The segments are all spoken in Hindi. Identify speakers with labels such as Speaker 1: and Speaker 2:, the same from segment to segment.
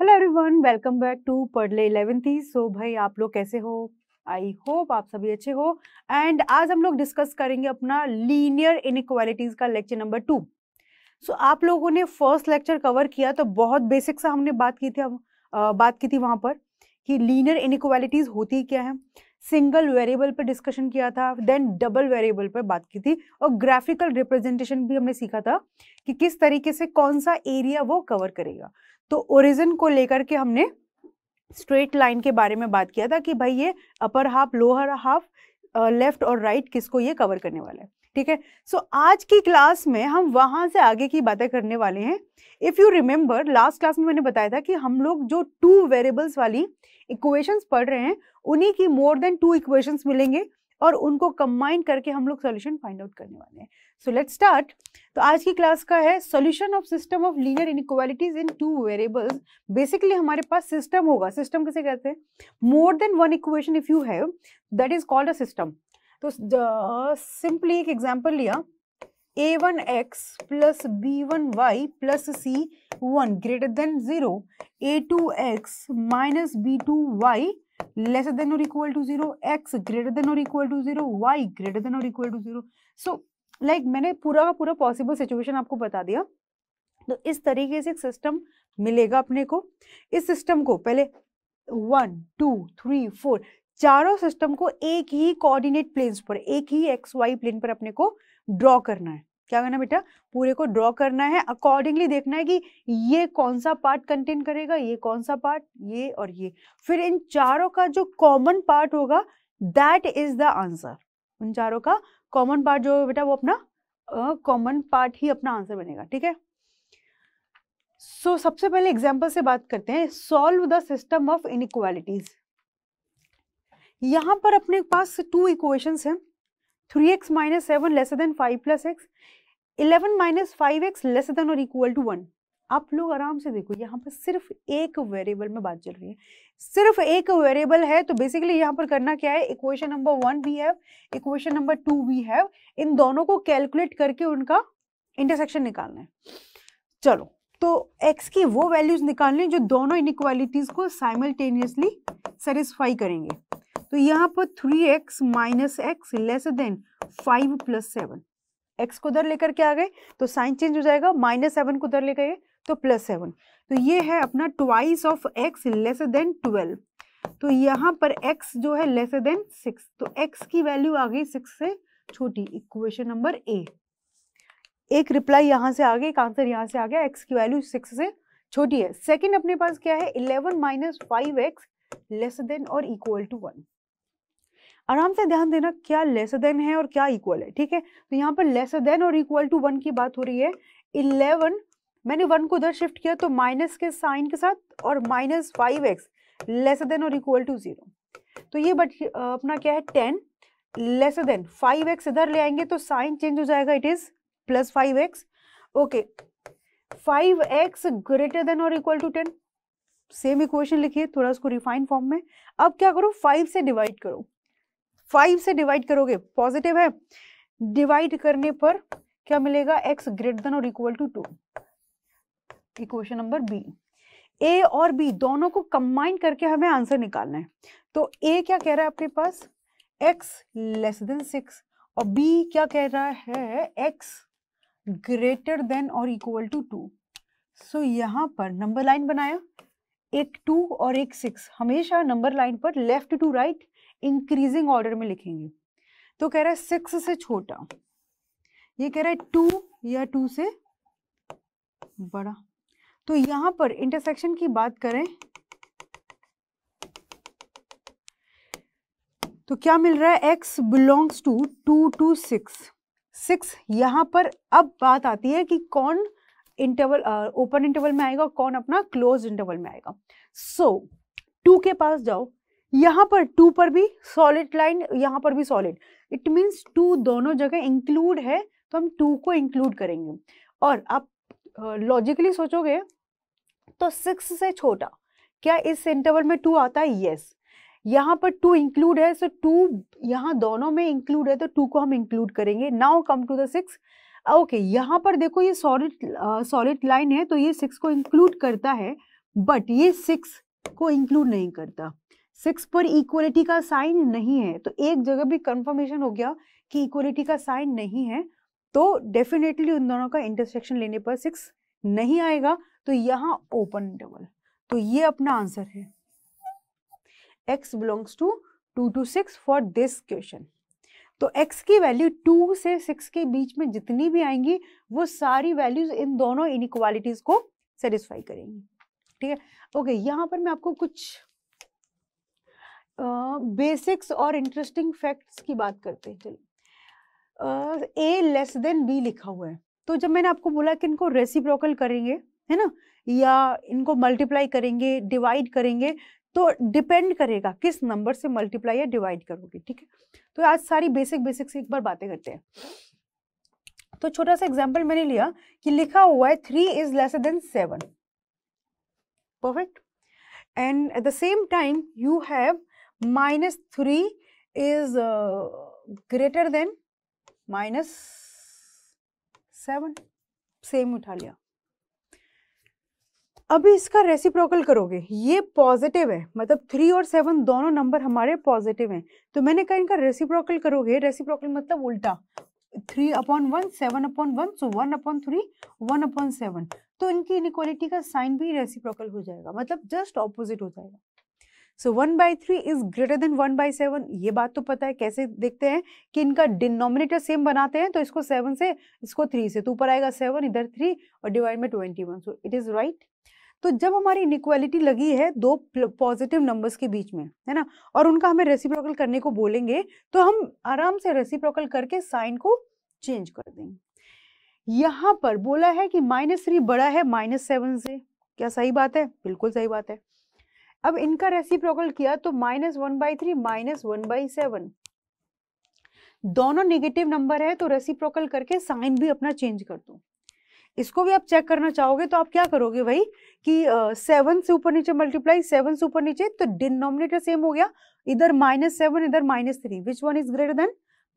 Speaker 1: Hello everyone welcome back to Padhle eleventh so भाई आप लोग कैसे हो आई होप आप सभी अच्छे हो एंड आज हम लोग डिस्कस करेंगे अपना लीनियर इनक्वालिटीज़ का लेक्चर नंबर टू सो आप लोगों ने फर्स्ट लेक्चर कवर किया तो बहुत बेसिक सा हमने बात की थी हम बात की थी वहाँ पर कि लीनियर इनक्वालिटीज़ होती क्या है सिंगल वेरिएबल पर डिस्कशन किया था देन डबल वेरिएबल पर बात की थी और ग्राफिकल रिप्रेजेंटेशन भी हमने सीखा था कि किस तरीके से कौन सा एरिया वो कवर करेगा तो ओरिजिन को लेकर के हमने स्ट्रेट लाइन के बारे में बात किया था कि भाई ये upper half lower half left और राइट किसको ये कवर करने वाला है ठीक है सो आज की क्लास में हम वहां से आगे की बातें करने वाले हैं if you remember last class में मैंने बताया था कि हम लोग जो टू वेरिएबल्स वाली इक्वेशंस पढ़ रहे हैं उन्हीं की मोर देन टू इक्वेशंस मिलेंगे और उनको कंबाइन करके हम लोग सोल्यूशन फाइंड आउट करने वाले हैं सो लेट स्टार्ट तो आज की क्लास का है solution of system of linear inequalities in two variables basically हमारे पास सिस्टम होगा सिस्टम कैसे कहते हैं more than one equation if you have that is called a system तो सिंपली एक एग्जाम्पल लिया a one x plus b one y plus c one greater than zero a two x minus b two y lesser than or equal to 0 x greater than or equal to 0 y greater than or equal to 0 so like मैंने पूरा का पूरा पॉसिबल सिचुएशन आपको बता दिया तो इस तरीके से एक सिस्टम मिलेगा अपने को इस सिस्टम को पहले वन टू थ्री फोर चारों सिस्टम को एक ही कोऑर्डिनेट प्लेन्स पर एक ही एक्स वाई प्लेन पर अपने को ड्रॉ करना है क्या करना बेटा पूरे को ड्रॉ करना है अकॉर्डिंगली देखना है कि ये कौन सा पार्ट कंटेन करेगा ये कौन सा पार्ट ये और ये फिर इन चारों का जो कॉमन पार्ट होगा दैट इज द आंसर उन चारों का कॉमन पार्ट जो बेटा वो अपना कॉमन uh, पार्ट ही अपना आंसर बनेगा ठीक है सो so, सबसे पहले एग्जाम्पल से बात करते हैं solve the system of inequalities यहां पर अपने पास टू इक्वेशंस हैं three x minus seven less than five plus x eleven minus five x less than और इक्वल टू वन आप लोग आराम से देखो यहाँ पर सिर्फ एक वेरिएबल में बात चल रही है सिर्फ एक वेरिएबल है तो बेसिकली यहाँ पर करना क्या है इक्वेशन नंबर वन भी है इक्वेशन नंबर टू भी है इन दोनों को कैलकुलेट करके उनका इंटरसेक्शन निकालना है चलो तो एक्स की वो वैल्यूज निकालनी जो दोनों इनक्वालिटीज को साइमल्टेनियसली सेटिस्फाई करेंगे तो यहाँ पर three x minus x less than five plus seven x को उधर लेकर के आ गए तो साइन चेंज हो जाएगा माइनस सेवन को उधर लेकर तो प्लस सेवन तो ये है अपना twice of x less than twelve तो यहाँ पर x जो है लेस देन सिक्स तो x की वैल्यू आ गई सिक्स से छोटी इक्वेशन नंबर ए एक रिप्लाई यहाँ से आ गई एक आंसर यहाँ से आ गया x की वैल्यू सिक्स से छोटी है सेकंड अपने पास क्या है eleven minus five x less than और इक्वल टू वन आराम से ध्यान देना क्या लेसर देन है और क्या इक्वल है ठीक है तो यहाँ पर लेसर देन और इक्वल टू वन की बात हो रही है इलेवन मैंने वन को उधर शिफ्ट किया तो माइनस के साइन के साथ और minus five x lesser than और इक्वल टू जीरो तो ये बच अपना क्या है ten lesser than five x इधर ले आएंगे तो साइन चेंज हो जाएगा it is plus five x okay five x greater than और equal to ten same equation लिखिए थोड़ा उसको रिफाइन फॉर्म में अब क्या करो फाइव से डिवाइड करो फाइव से डिवाइड करोगे पॉजिटिव है डिवाइड करने पर क्या मिलेगा एक्स ग्रेटर देन और equal to two equation number B A और बी दोनों को कंबाइन करके हमें आंसर निकालना है तो ए क्या कह रहा है अपने पास एक्स लेस देन सिक्स और बी क्या कह रहा है एक्स ग्रेटर देन और इक्वल टू टू सो यहां पर नंबर लाइन बनाया एक टू और एक सिक्स हमेशा नंबर लाइन पर left to right increasing order में लिखेंगे तो कह रहा है सिक्स से छोटा ये कह रहा है टू या टू से बड़ा तो यहां पर इंटरसेक्शन की बात करें तो क्या मिल रहा है x belongs to two to six six यहां पर अब बात आती है कि कौन इंटरवल ओपन इंटरवल में आएगा कौन अपना क्लोज इंटरवल में आएगा सो so, टू के पास जाओ यहाँ पर टू पर भी सॉलिड लाइन यहाँ पर भी सॉलिड इट मीन्स टू दोनों जगह इंक्लूड है तो हम टू को इंक्लूड करेंगे और आप लॉजिकली uh, सोचोगे तो सिक्स से छोटा क्या इस इंटरवल में टू आता है यस yes. यहाँ पर टू इंक्लूड है सो टू यहाँ दोनों में इंक्लूड है तो टू को हम इंक्लूड करेंगे now come to the six okay यहाँ पर देखो ये सॉलिड सॉलिड लाइन है तो ये सिक्स को इंक्लूड करता है बट ये सिक्स को इंक्लूड नहीं करता सिक्स पर इक्वलिटी का साइन नहीं है तो एक जगह भी कंफर्मेशन हो गया कि इक्वलिटी का साइन नहीं है तो डेफिनेटली उन दोनों का इंटरसेक्शन लेने पर सिक्स नहीं आएगा तो यहाँ ओपन डबल तो ये अपना आंसर है x belongs to two to six for this question तो x की वैल्यू टू से सिक्स के बीच में जितनी भी आएंगी वो सारी वैल्यूज इन दोनों इनक्वालिटीज को सेटिस्फाई करेंगी ठीक है ओके यहाँ पर मैं आपको कुछ बेसिक्स और इंटरेस्टिंग फैक्ट्स की बात करते हैं चलिए ए लेस देन बी लिखा हुआ है तो जब मैंने आपको बोला कि इनको रेसिप्रोकल करेंगे है ना या इनको मल्टीप्लाई करेंगे डिवाइड करेंगे तो डिपेंड करेगा किस नंबर से मल्टीप्लाई या डिवाइड करोगे ठीक है तो आज सारी बेसिक बेसिक से एक बार बातें करते हैं तो छोटा सा एग्जाम्पल मैंने लिया कि लिखा हुआ है three is less than seven perfect and at the same time you have minus three is greater than minus seven same उठा लिया अभी इसका रेसिप्रोकल करोगे ये पॉजिटिव है मतलब थ्री और सेवन दोनों नंबर हमारे पॉजिटिव हैं तो मैंने कहा इनका रेसिप्रोकल करोगे रेसिप्रोकल मतलब उल्टा three upon one seven upon one so one upon three one upon seven तो इनकी इनक्वालिटी का साइन भी रेसिप्रोकल हो जाएगा मतलब जस्ट ऑपोजिट हो जाएगा so one by three is greater than one by seven ये बात तो पता है कैसे देखते हैं कि इनका डिनोमिनेटर सेम बनाते हैं तो इसको सेवन से इसको थ्री से तो ऊपर आएगा सेवन इधर थ्री और डिवाइड में twenty one so it is right तो जब हमारी इनक्वालिटी लगी है दो पॉजिटिव नंबर्स के बीच में है ना और उनका हमें रेसिप्रोकल करने को बोलेंगे तो हम आराम से रेसिप्रोकल करके साइन को चेंज कर देंगे यहाँ पर बोला है कि माइनस थ्री बड़ा है माइनस सेवन से क्या सही बात है बिल्कुल सही बात है अब इनका रेसिप्रोकल किया तो minus one by three minus one by seven दोनों नेगेटिव नंबर है तो रेसिप्रोकल करके साइन भी अपना चेंज कर दो इसको भी आप चेक करना चाहोगे तो आप क्या करोगे भाई कि सेवन से ऊपर नीचे मल्टीप्लाई सेवन से ऊपर नीचे तो डिनोमिनेटर सेम हो गया इधर माइनस सेवन इधर minus three which one is greater than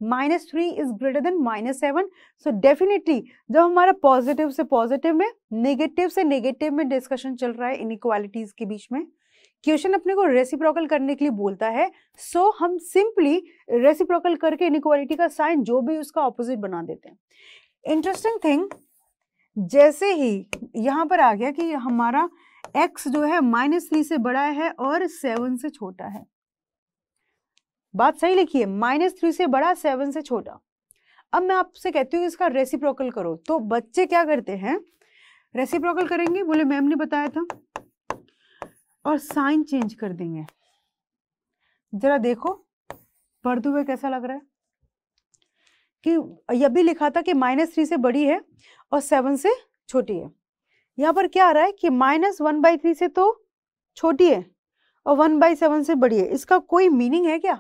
Speaker 1: minus three is greater than minus seven so definitely जब हमारा पॉजिटिव से पॉजिटिव में नेगेटिव से नेगेटिव में डिस्कशन चल रहा है इनक्वालिटीज के बीच में क्वेश्चन अपने को रेसिप्रोकल करने के लिए बोलता है सो so, हम सिंपली रेसिप्रोकल करके इनक्वालिटी का साइन जो भी उसका ऑपोजिट बना देते हैं इंटरेस्टिंग थिंग जैसे ही यहाँ पर आ गया कि हमारा एक्स जो है माइनस थ्री से बड़ा है और सेवन से छोटा है बात सही लिखी माइनस थ्री से बड़ा सेवन से छोटा अब मैं आपसे कहती हूँ इसका रेसिप्रोकल करो तो बच्चे क्या करते हैं रेसिप्रोकल करेंगे बोले मैम ने बताया था और साइन चेंज कर देंगे जरा देखो पढ़ते हुए कैसा लग रहा है कि यह भी लिखा था कि माइनस थ्री से बड़ी है और सेवन से छोटी है यहाँ पर क्या आ रहा है कि माइनस वन बाई थ्री से तो छोटी है और वन बाई सेवन से बड़ी है इसका कोई मीनिंग है क्या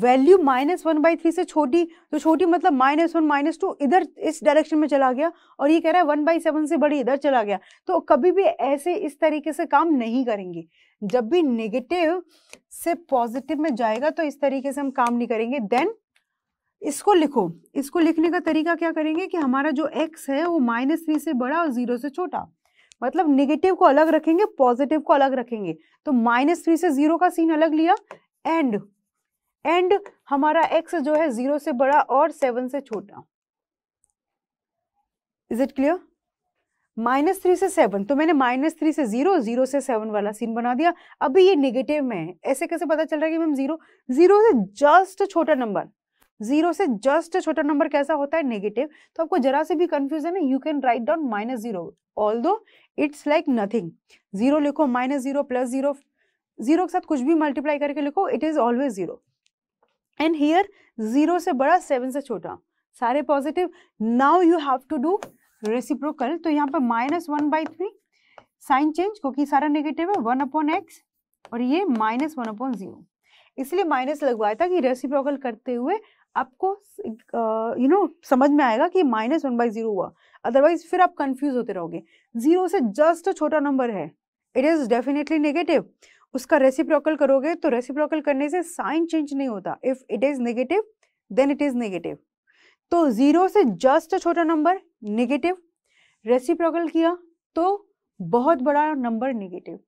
Speaker 1: value minus one by three से छोटी तो छोटी मतलब माइनस वन माइनस टू इधर इस डायरेक्शन में चला गया और ये कह रहा है वन बाई सेवन से बड़ी इधर चला गया तो कभी भी ऐसे इस तरीके से काम नहीं करेंगे जब भी नेगेटिव से पॉजिटिव में जाएगा तो इस तरीके से हम काम नहीं करेंगे देन इसको लिखो इसको लिखने का तरीका क्या करेंगे कि हमारा जो एक्स है वो माइनस थ्री से बड़ा और जीरो से छोटा मतलब नेगेटिव को अलग रखेंगे पॉजिटिव को अलग रखेंगे तो माइनस थ्री से जीरो का सीन अलग लिया एंड एंड हमारा एक्स जो है जीरो से बड़ा और सेवन से छोटा is it clear minus three से सेवन तो मैंने माइनस थ्री से जीरो जीरो से सेवन वाला सीन बना दिया अभी ये नेगेटिव में है ऐसे कैसे पता चल रहा है कि मैम जीरो जीरो से जस्ट छोटा नंबर जीरो से जस्ट छोटा नंबर कैसा होता है नेगेटिव तो आपको जरा से भी कंफ्यूजन है you can write down minus zero all दो इट्स लाइक नथिंग जीरो लिखो minus zero plus zero zero के साथ कुछ भी मल्टीप्लाई करके लिखो it is always zero and here zero से बड़ा सेवन से छोटा सारे positive now you have to do reciprocal तो यहाँ पर minus one by three sign change क्योंकि सारा नेगेटिव है वन अपॉन एक्स और ये माइनस वन अपॉन जीरो इसलिए माइनस लगवाया था कि रेसिप्रोकल करते हुए आपको you uh, know you know, समझ में आएगा कि माइनस वन बाई जीरो हुआ अदरवाइज फिर आप कंफ्यूज होते रहोगे जीरो से जस्ट तो छोटा नंबर है इट इज़ डेफिनेटली नेगेटिव उसका रेसिप्रोकल करोगे तो रेसिप्रोकल करने से साइन चेंज नहीं होता if it is negative then it is negative तो ज़ीरो से जस्ट छोटा नंबर नेगेटिव रेसिप्रोकल किया तो बहुत बड़ा नंबर नेगेटिव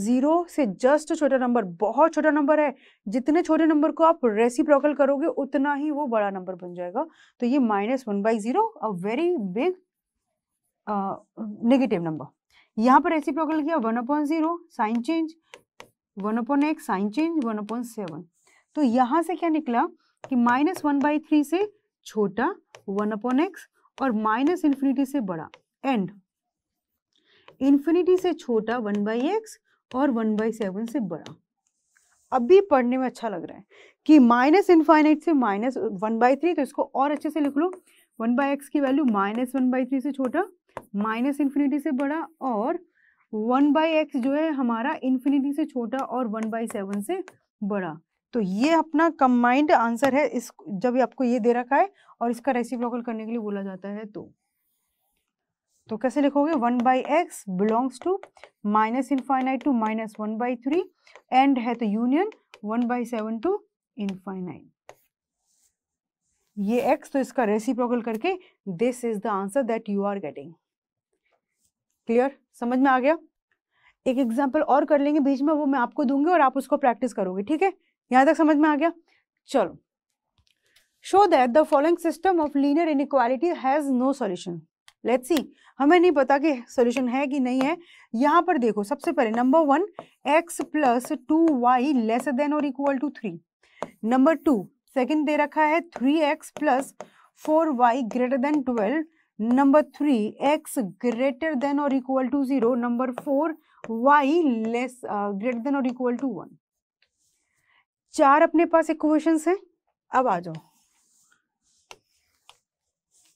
Speaker 1: ज़ीरो से जस्ट छोटा नंबर बहुत छोटा नंबर है जितने छोटे नंबर को आप रेसिप्रोकल करोगे उतना ही वो बड़ा नंबर बन जाएगा तो ये minus one by zero a very big negative number यहाँ पर रेसिप्रोकल किया one upon zero sign change one upon x sign change one upon seven तो यहाँ से क्या निकला कि माइनस वन बाई थ्री से छोटा वन अपॉइंट एक्स और माइनस इन्फिनिटी से बड़ा एंड इन्फिनिटी से छोटा वन बाई एक्स और वन बाई सेवन से बड़ा अभी पढ़ने में अच्छा लग रहा है कि माइनस इन्फाइनाइट से माइनस वन बाई थ्री तो इसको और अच्छे से लिख लो वन बाई एक्स की value minus one by three से छोटा माइनस इन्फिनिटी से बड़ा और वन बाई एक्स जो है हमारा इन्फिनिटी से छोटा और वन बाई सेवन से बड़ा तो ये अपना कंबाइंड आंसर है इस जब आपको ये दे रखा है और इसका रेसिप्रोकल करने के लिए बोला जाता है तो तो कैसे लिखोगे one by x belongs to minus infinite to minus one by three and है तो union one by seven to infinite ये एक्स तो इसका रेसिप्रोकल करके this is the answer that you are getting clear समझ में आ गया एक एग्जाम्पल और कर लेंगे बीच में वो मैं आपको दूंगी और आप उसको प्रैक्टिस करोगे ठीक है यहाँ तक समझ में आ गया चलो show that the following system of linear equality has no solution let's see हमें नहीं पता कि सोल्यूशन है कि नहीं है यहाँ पर देखो सबसे पहले number one x plus two y less than और equal to three number two second दे रखा है three x plus four y greater than twelve number three x greater than और equal to zero number four y less greater than और इक्वल टू वन चार अपने पास इक्वेशन है अब आ जाओ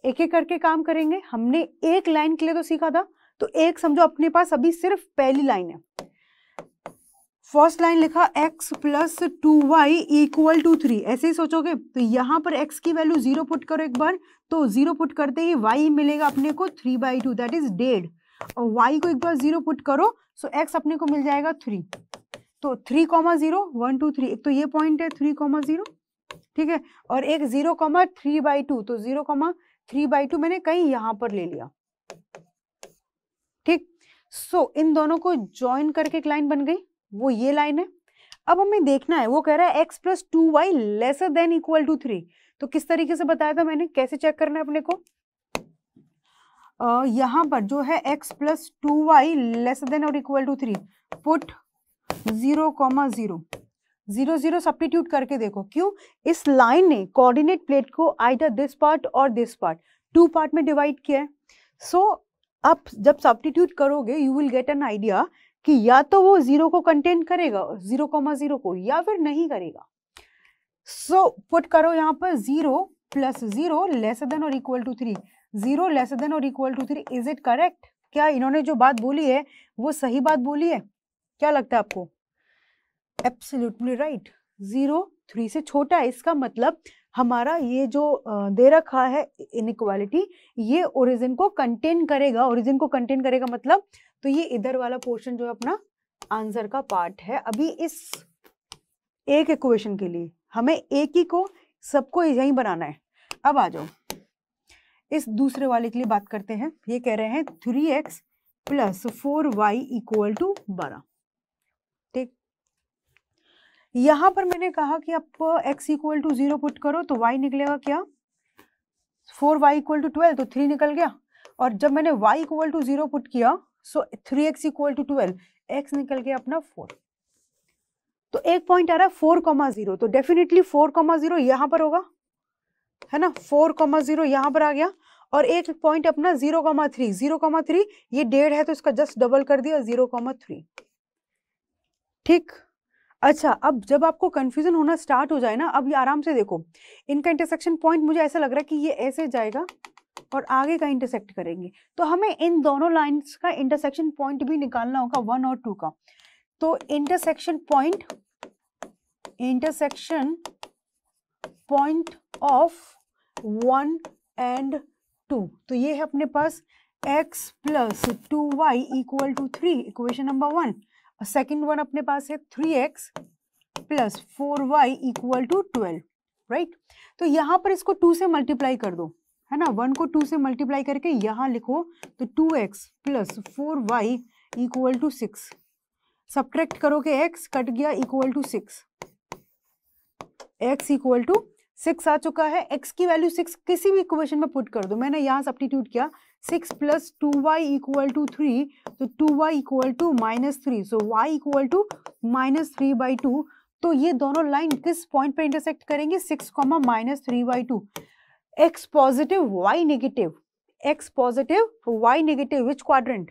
Speaker 1: एक एक करके काम करेंगे हमने एक लाइन के लिए तो सीखा था तो एक समझो अपने पास अभी सिर्फ पहली लाइन है फर्स्ट लाइन लिखा x plus two y equal to three ऐसे ही सोचोगे तो यहाँ पर x की वैल्यू जीरो पुट करो एक बार तो जीरो पुट करते ही y मिलेगा अपने को three by two that is डेड और y को एक बार जीरो पुट करो सो x अपने को मिल जाएगा थ्री तो three comma zero one two three एक तो ये पॉइंट है थ्री कॉमा जीरो ठीक है और एक zero comma three by two तो zero comma three by two मैंने कहीं यहाँ पर ले लिया ठीक सो so, इन दोनों को ज्वाइन करके एक लाइन बन गई वो ये लाइन है अब हमें देखना है वो कह रहा है x plus two y lesser than equal to three तो किस तरीके से बताया था मैंने कैसे चेक करना है अपने को Uh, यहाँ पर जो है x plus two y less than और equal to three put zero comma zero zero zero substitute करके देखो क्यों इस लाइन ने कोऑर्डिनेट प्लेट को आइडर दिस पार्ट और दिस पार्ट टू पार्ट में डिवाइड किया है सो so, आप जब सब्टीट्यूट करोगे you will get an idea कि या तो वो जीरो को कंटेन करेगा जीरो कॉमा जीरो को या फिर नहीं करेगा सो so, पुट करो यहाँ पर zero plus zero less than और equal to three zero less than और equal to three is it correct क्या इन्होंने जो बात बोली है वो सही बात बोली है क्या लगता है आपको एब्सोल्युटली राइट जीरो थ्री से छोटा है इसका मतलब हमारा ये जो दे रखा है इनक्वालिटी ये ओरिजिन को कंटेन करेगा ओरिजिन को कंटेन करेगा मतलब तो ये इधर वाला पोर्शन जो है अपना आंसर का पार्ट है अभी इस एक इक्वेशन के लिए हमें एक ही को सबको यही बनाना है अब आ जाओ इस दूसरे वाले के लिए बात करते हैं ये कह रहे हैं three x plus four y equal to बारह ठीक यहां पर मैंने कहा कि आप x equal to zero put करो तो y निकलेगा क्या four y equal to twelve तो थ्री निकल गया और जब मैंने y equal to zero put किया so three x equal to twelve x निकल गया अपना फोर तो एक पॉइंट आ रहा है फोर कॉमा जीरो तो डेफिनेटली फोर कॉमा जीरो यहां पर होगा है ना फोर कॉमा जीरो यहां पर आ गया और एक पॉइंट अपना zero comma three zero comma three ये डेढ़ है तो इसका जस्ट डबल कर दिया जीरो कॉमा थ्री ठीक अच्छा अब जब आपको कंफ्यूजन होना स्टार्ट हो जाए ना अब ये आराम से देखो इनका इंटरसेक्शन पॉइंट मुझे ऐसा लग रहा है कि ये ऐसे जाएगा और आगे का इंटरसेक्ट करेंगे तो हमें इन दोनों लाइंस का इंटरसेक्शन पॉइंट भी निकालना होगा वन और टू का तो intersection point intersection point of one and two तो ये है अपने पास x plus two y equal to three equation number one second one अपने पास है three x plus four y equal to twelve right तो यहां पर इसको टू से मल्टीप्लाई कर दो है ना वन को टू से मल्टीप्लाई करके यहाँ लिखो तो two x plus four y equal to six subtract करोगे एक्स कट गया equal to six x equal to six आ चुका है एक्स की वैल्यू सिक्स किसी भी इक्वेशन में पुट कर दो मैंने यहाँ सब्टीट्यूट किया six plus two y equal to three तो two y equal to minus three so y equal to minus three by two तो ये दोनों लाइन किस पॉइंट पे इंटरसेक्ट करेंगे six comma minus three by two x positive y negative x positive y negative which quadrant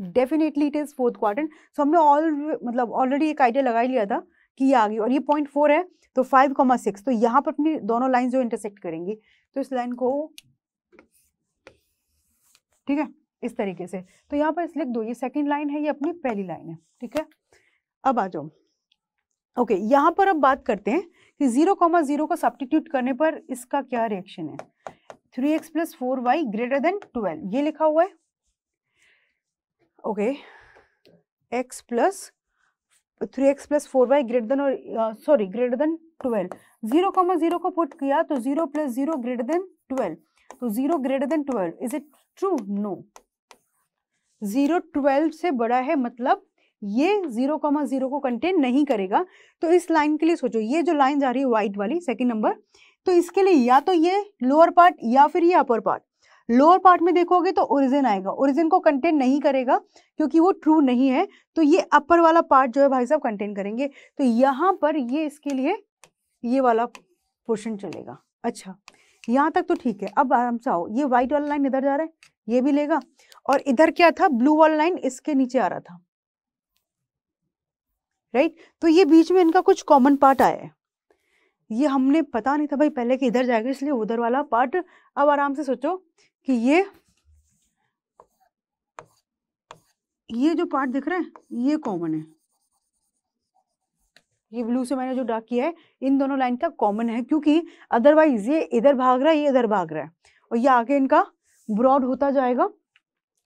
Speaker 1: definitely it is fourth quarter so हमने ऑल मतलब ऑलरेडी एक आइडिया लगा लिया था कि ये आ गई और ये पॉइंट फोर है तो फाइव कॉमा सिक्स तो यहाँ पर अपनी दोनों लाइन जो इंटरसेक्ट करेंगी तो इस लाइन को ठीक है इस तरीके से तो यहाँ पर लिख दो ये सेकंड लाइन है ये अपनी पहली लाइन है ठीक है अब आ जाओ ओके यहाँ पर अब बात करते हैं कि जीरो कॉमा जीरो को सब्टीट्यूट करने पर इसका क्या रिएक्शन है three x plus four y greater than twelve ये लिखा हुआ है okay x plus three x plus four y greater than और sorry greater than twelve zero comma zero को पुट किया तो zero plus zero greater than twelve तो zero greater than twelve is it true no zero twelve से बड़ा है मतलब ये जीरो कॉमा जीरो को कंटेन नहीं करेगा तो इस लाइन के लिए सोचो ये जो लाइन जा रही है व्हाइट वाली सेकेंड नंबर तो इसके लिए या तो ये लोअर पार्ट या फिर ये अपर पार्ट लोअर पार्ट में देखोगे तो ओरिजिन आएगा ओरिजिन को कंटेन नहीं करेगा क्योंकि वो ट्रू नहीं है तो ये अपर वाला पार्ट जो है भाई साहब कंटेन करेंगे तो यहाँ पर ये इसके लिए ये वाला पोर्शन चलेगा अच्छा यहाँ तक तो ठीक है अब आराम से आओ ये व्हाइट वाला लाइन इधर जा रहा है ये भी लेगा और इधर क्या था ब्लू वाला लाइन इसके नीचे आ रहा था राइट तो ये बीच में इनका कुछ कॉमन पार्ट आया है ये हमने पता नहीं था भाई पहले कि इधर जाएगा इसलिए उधर वाला पार्ट अब आराम से सोचो कि ये ये जो पार्ट दिख रहा है ये कॉमन है ये ब्लू से मैंने जो डार्क किया है इन दोनों लाइन का कॉमन है क्योंकि अदरवाइज ये इधर भाग रहा है ये इधर भाग रहा है और ये आगे इनका ब्रॉड होता जाएगा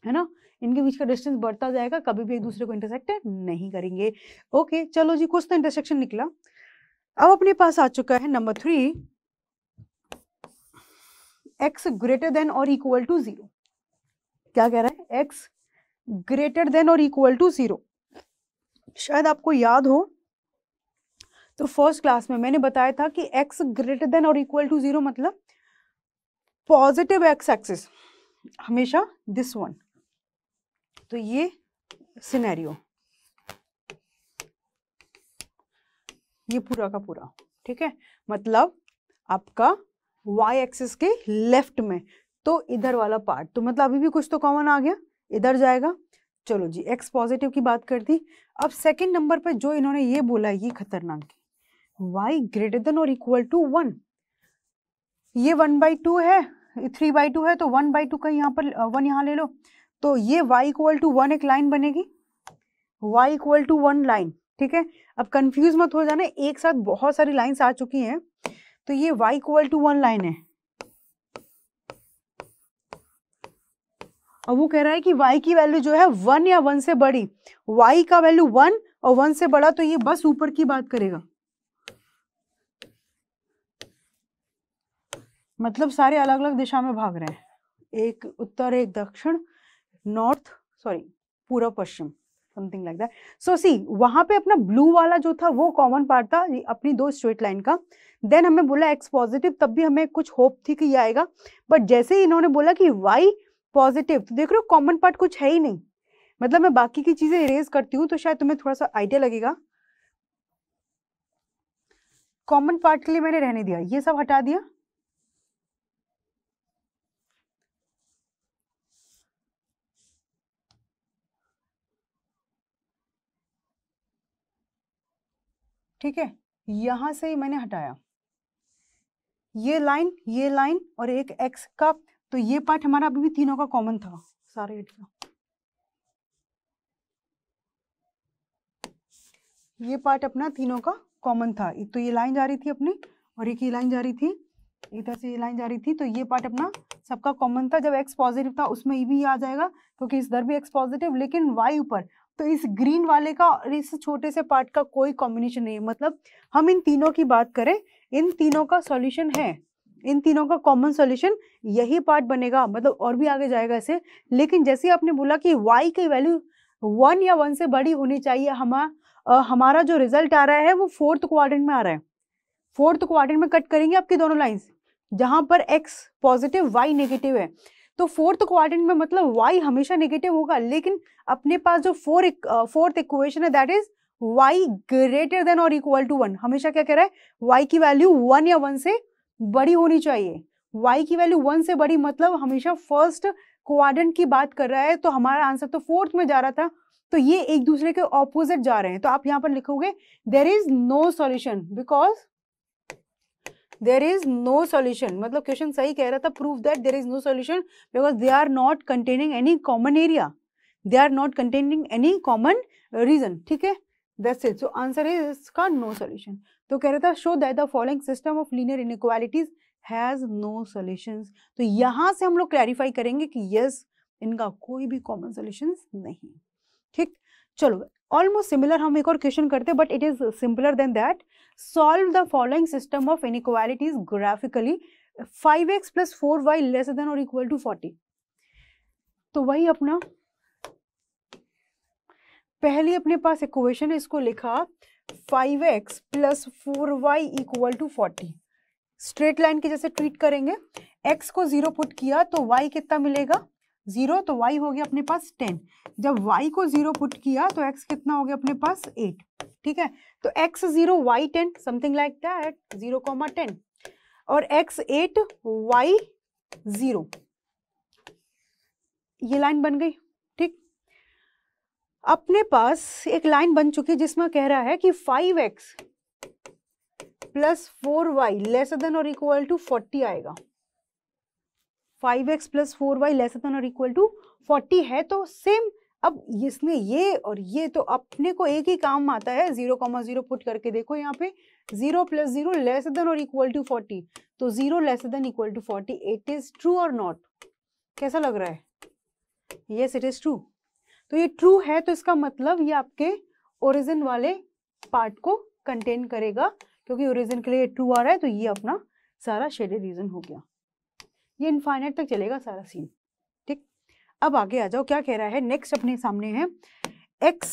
Speaker 1: है ना इनके बीच का डिस्टेंस बढ़ता जाएगा कभी भी एक हाँ। दूसरे को इंटरसेक्ट नहीं करेंगे ओके चलो जी कुछ तो इंटरसेक्शन निकला अब अपने पास आ चुका है number three x greater than और इक्वल टू जीरो क्या कह रहा है एक्स ग्रेटर देन और इक्वल टू जीरो शायद आपको याद हो तो फर्स्ट क्लास में मैंने बताया था कि एक्स ग्रेटर देन और इक्वल टू जीरो मतलब पॉजिटिव एक्स एक्सिस हमेशा दिस वन तो ये सिनेरियो ये पूरा का पूरा ठीक है मतलब आपका वाई एक्सिस के लेफ्ट में तो इधर वाला पार्ट तो मतलब अभी भी कुछ तो कॉमन आ गया इधर जाएगा चलो जी एक्स पॉजिटिव की बात कर दी अब सेकंड नंबर पर जो इन्होंने ये बोला ये खतरनाक है वाई ग्रेटर देन और इक्वल टू वन ये वन बाई टू है थ्री बाई टू है तो वन बाई टू का यहाँ पर वन uh, यहाँ ले लो तो ये y इक्वल टू वन एक लाइन बनेगी y equal to one line ठीक है अब कंफ्यूज मत हो जाना एक साथ बहुत सारी लाइन आ चुकी हैं तो ये y equal to one line है अब वो कह रहा है कि y की वैल्यू जो है वन या वन से बड़ी y का वैल्यू वन और वन से बड़ा तो ये बस ऊपर की बात करेगा मतलब सारे अलग अलग दिशा में भाग रहे हैं एक उत्तर एक दक्षिण नॉर्थ सॉरी पूर्व पश्चिम something like that so see वहां पे अपना ब्लू वाला जो था वो कॉमन पार्ट था अपनी दो स्ट्रेट लाइन का देन हमें बोला एक्स पॉजिटिव तब भी हमें कुछ होप थी कि ये आएगा बट जैसे ही इन्होंने बोला कि वाई पॉजिटिव तो देख रहे हो कॉमन पार्ट कुछ है ही नहीं मतलब मैं बाकी की चीजें इरेज करती हूँ तो शायद तुम्हें थोड़ा सा आइडिया लगेगा कॉमन पार्ट के लिए मैंने रहने दिया ये सब हटा दिया ठीक है यहां से ही मैंने हटाया ये लाइन ये लाइन और एक एक्स का तो ये पार्ट हमारा अभी भी तीनों का कॉमन था सारे एट का ये पार्ट अपना तीनों का कॉमन था एक तो ये लाइन जा रही थी अपनी और एक ये लाइन जा रही थी इधर से ये लाइन जा रही थी तो ये पार्ट अपना सबका कॉमन था जब एक्स पॉजिटिव था उसमें ये भी आ जाएगा क्योंकि तो इस दर भी एक्स पॉजिटिव लेकिन वाई ऊपर तो इस ग्रीन वाले का और इस छोटे से पार्ट का कोई कॉम्बिनेशन नहीं है मतलब हम इन तीनों की बात करें इन तीनों का सॉल्यूशन है इन तीनों का कॉमन सॉल्यूशन यही पार्ट बनेगा मतलब और भी आगे जाएगा इसे लेकिन जैसे आपने बोला कि वाई की वैल्यू वन या वन से बड़ी होनी चाहिए हम हमारा जो रिजल्ट आ रहा है वो फोर्थ क्वाड्रेंट में आ रहा है फोर्थ क्वाड्रेंट में कट करेंगे आपकी दोनों लाइन्स जहां पर एक्स पॉजिटिव वाई नेगेटिव है तो फोर्थ क्वाड्रेंट में मतलब वाई हमेशा नेगेटिव होगा लेकिन अपने पास जो फोर फोर्थ इक्वेशन है that is y greater than और इक्वल टू वन हमेशा क्या कह रहा है वाई की वैल्यू वन या वन से बड़ी होनी चाहिए वाई की वैल्यू वन से बड़ी मतलब हमेशा फर्स्ट क्वाड्रेंट की बात कर रहा है तो हमारा आंसर तो फोर्थ में जा रहा था तो ये एक दूसरे के ऑपोजिट जा रहे हैं तो आप यहाँ पर लिखोगे there is no solution because there is no solution मतलब क्वेश्चन सही कह रहा था proof that there is no solution because they are not containing any common area they are not containing any common region ठीक है that's it so answer is इसका नो सोल्यूशन तो कह रहा था show that the following system of linear inequalities has no solution तो यहाँ से हम लोग क्लैरिफाई करेंगे कि यस इनका कोई भी कॉमन सोल्यूशन नहीं ठीक चलो ऑलमोस्ट सिमिलर हम एक और क्वेश्चन करते हैं but it is simpler than that solve the following system of inequalities graphically 5x plus 4y less than or equal to 40 तो वही अपना पहले अपने पास इक्वेशन है इसको लिखा 5x x plus four y equal to forty straight line की जैसे ट्रीट करेंगे x को जीरो पुट किया तो y कितना मिलेगा जीरो तो वाई हो गया अपने पास टेन जब वाई को जीरो पुट किया तो एक्स कितना हो गया अपने पास एट ठीक है तो x zero y ten something like that zero comma ten और एक्स एट वाई जीरो ये लाइन बन गई ठीक अपने पास एक लाइन बन चुकी है जिसमें कह रहा है कि five x plus four y less than और इक्वल टू फोर्टी आएगा five x plus four y less than और इक्वल टू फोर्टी है तो सेम अब इसने ये और ये तो अपने को एक ही काम आता है जीरो कॉमा जीरो पुट करके देखो यहाँ पे zero plus zero less than और इक्वल टू फोर्टी तो zero less than equal to forty it is true और नॉट कैसा लग रहा है यस इट इज ट्रू तो ये ट्रू है तो इसका मतलब ये आपके ओरिजिन वाले पार्ट को कंटेन करेगा क्योंकि ओरिजिन के लिए ट्रू आ रहा है तो ये अपना सारा शेडेड रीजन हो गया ये इनफाइनाइट तक चलेगा सारा सीन ठीक अब आगे आ जाओ क्या कह रहा है नेक्स्ट अपने सामने है x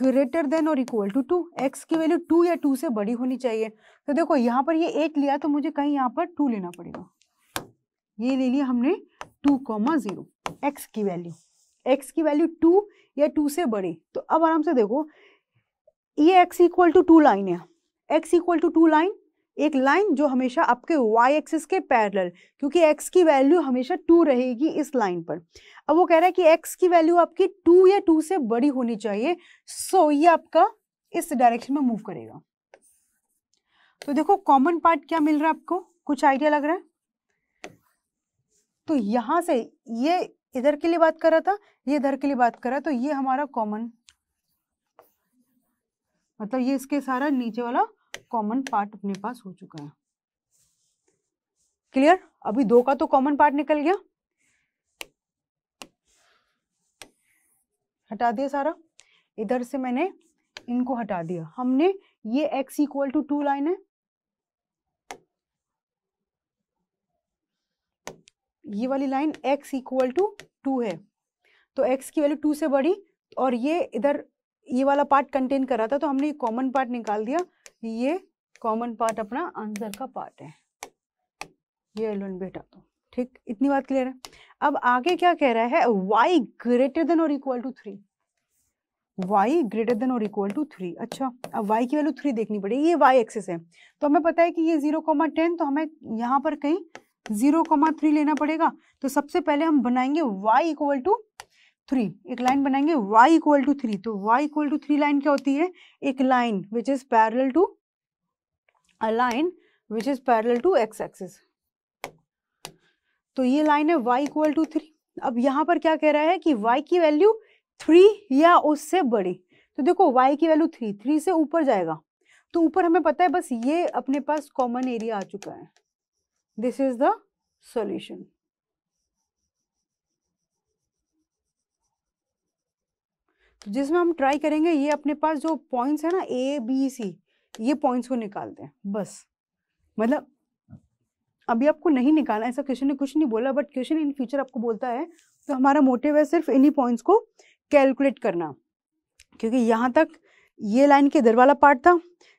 Speaker 1: ग्रेटर देन और इक्वल टू टू x की वैल्यू टू या टू से बड़ी होनी चाहिए तो देखो यहाँ पर ये एट लिया तो मुझे कहीं यहाँ पर टू लेना पड़ेगा ये ले लिया हमने टू कॉमा जीरो एक्स की वैल्यू एक्स की वैल्यू टू या टू से बड़ी तो अब आराम से देखो ये x equal to two line है x equal to two line एक लाइन जो हमेशा आपके y एक्सिस के पैरेलल क्योंकि x की वैल्यू हमेशा टू रहेगी इस लाइन पर अब वो कह रहा है कि x की वैल्यू आपकी टू या टू से बड़ी होनी चाहिए सो so ये आपका इस डायरेक्शन में मूव करेगा तो देखो कॉमन पार्ट क्या मिल रहा है आपको कुछ आइडिया लग रहा है तो यहां से ये इधर के लिए बात कर रहा था ये इधर के लिए बात कर रहा तो ये हमारा कॉमन मतलब ये इसके सारा नीचे वाला कॉमन पार्ट अपने पास हो चुका है क्लियर अभी दो का तो कॉमन पार्ट निकल गया हटा दिया सारा इधर से मैंने इनको हटा दिया हमने ये x equal to two line है ये वाली line x equal to two है तो x की वैल्यू टू से बड़ी और ये इधर ये वाला पार्ट कंटेन कर रहा था तो हमने कॉमन पार्ट निकाल दिया ये कॉमन पार्ट अपना आंसर का पार्ट है ये एलोन बेटा तो ठीक इतनी बात क्लियर है अब आगे क्या कह रहा है वाई ग्रेटर देन और equal to three y greater than और इक्वल टू थ्री अच्छा अब वाई की वैल्यू थ्री देखनी पड़ेगी ये वाई एक्सेस है तो हमें पता है कि ये जीरो कॉमा टेन तो हमें यहाँ पर कहीं जीरो कॉमा थ्री लेना पड़ेगा तो सबसे पहले हम बनाएंगे वाई इक्वल टू थ्री एक लाइन बनाएंगे y इक्वल टू थ्री तो y equal to three line क्या होती है एक line which is parallel to a line which is parallel to x axis तो ये लाइन है y इक्वल टू थ्री अब यहां पर क्या कह रहा है कि y की वैल्यू थ्री या उससे बड़ी तो देखो y की वैल्यू थ्री थ्री से ऊपर जाएगा तो ऊपर हमें पता है बस ये अपने पास कॉमन एरिया आ चुका है दिस इज द सॉल्यूशन जिसमें हम ट्राई करेंगे ये अपने पास जो पॉइंट्स है ना ए बी सी ये पॉइंट्स को निकालते हैं बस मतलब अभी आपको नहीं निकालना ऐसा क्वेश्चन ने कुछ नहीं बोला बट क्वेश्चन इन फ्यूचर आपको बोलता है तो हमारा मोटिव है सिर्फ इन्हीं पॉइंट्स को कैलकुलेट करना क्योंकि यहाँ तक ये लाइन के इधर वाला पार्ट था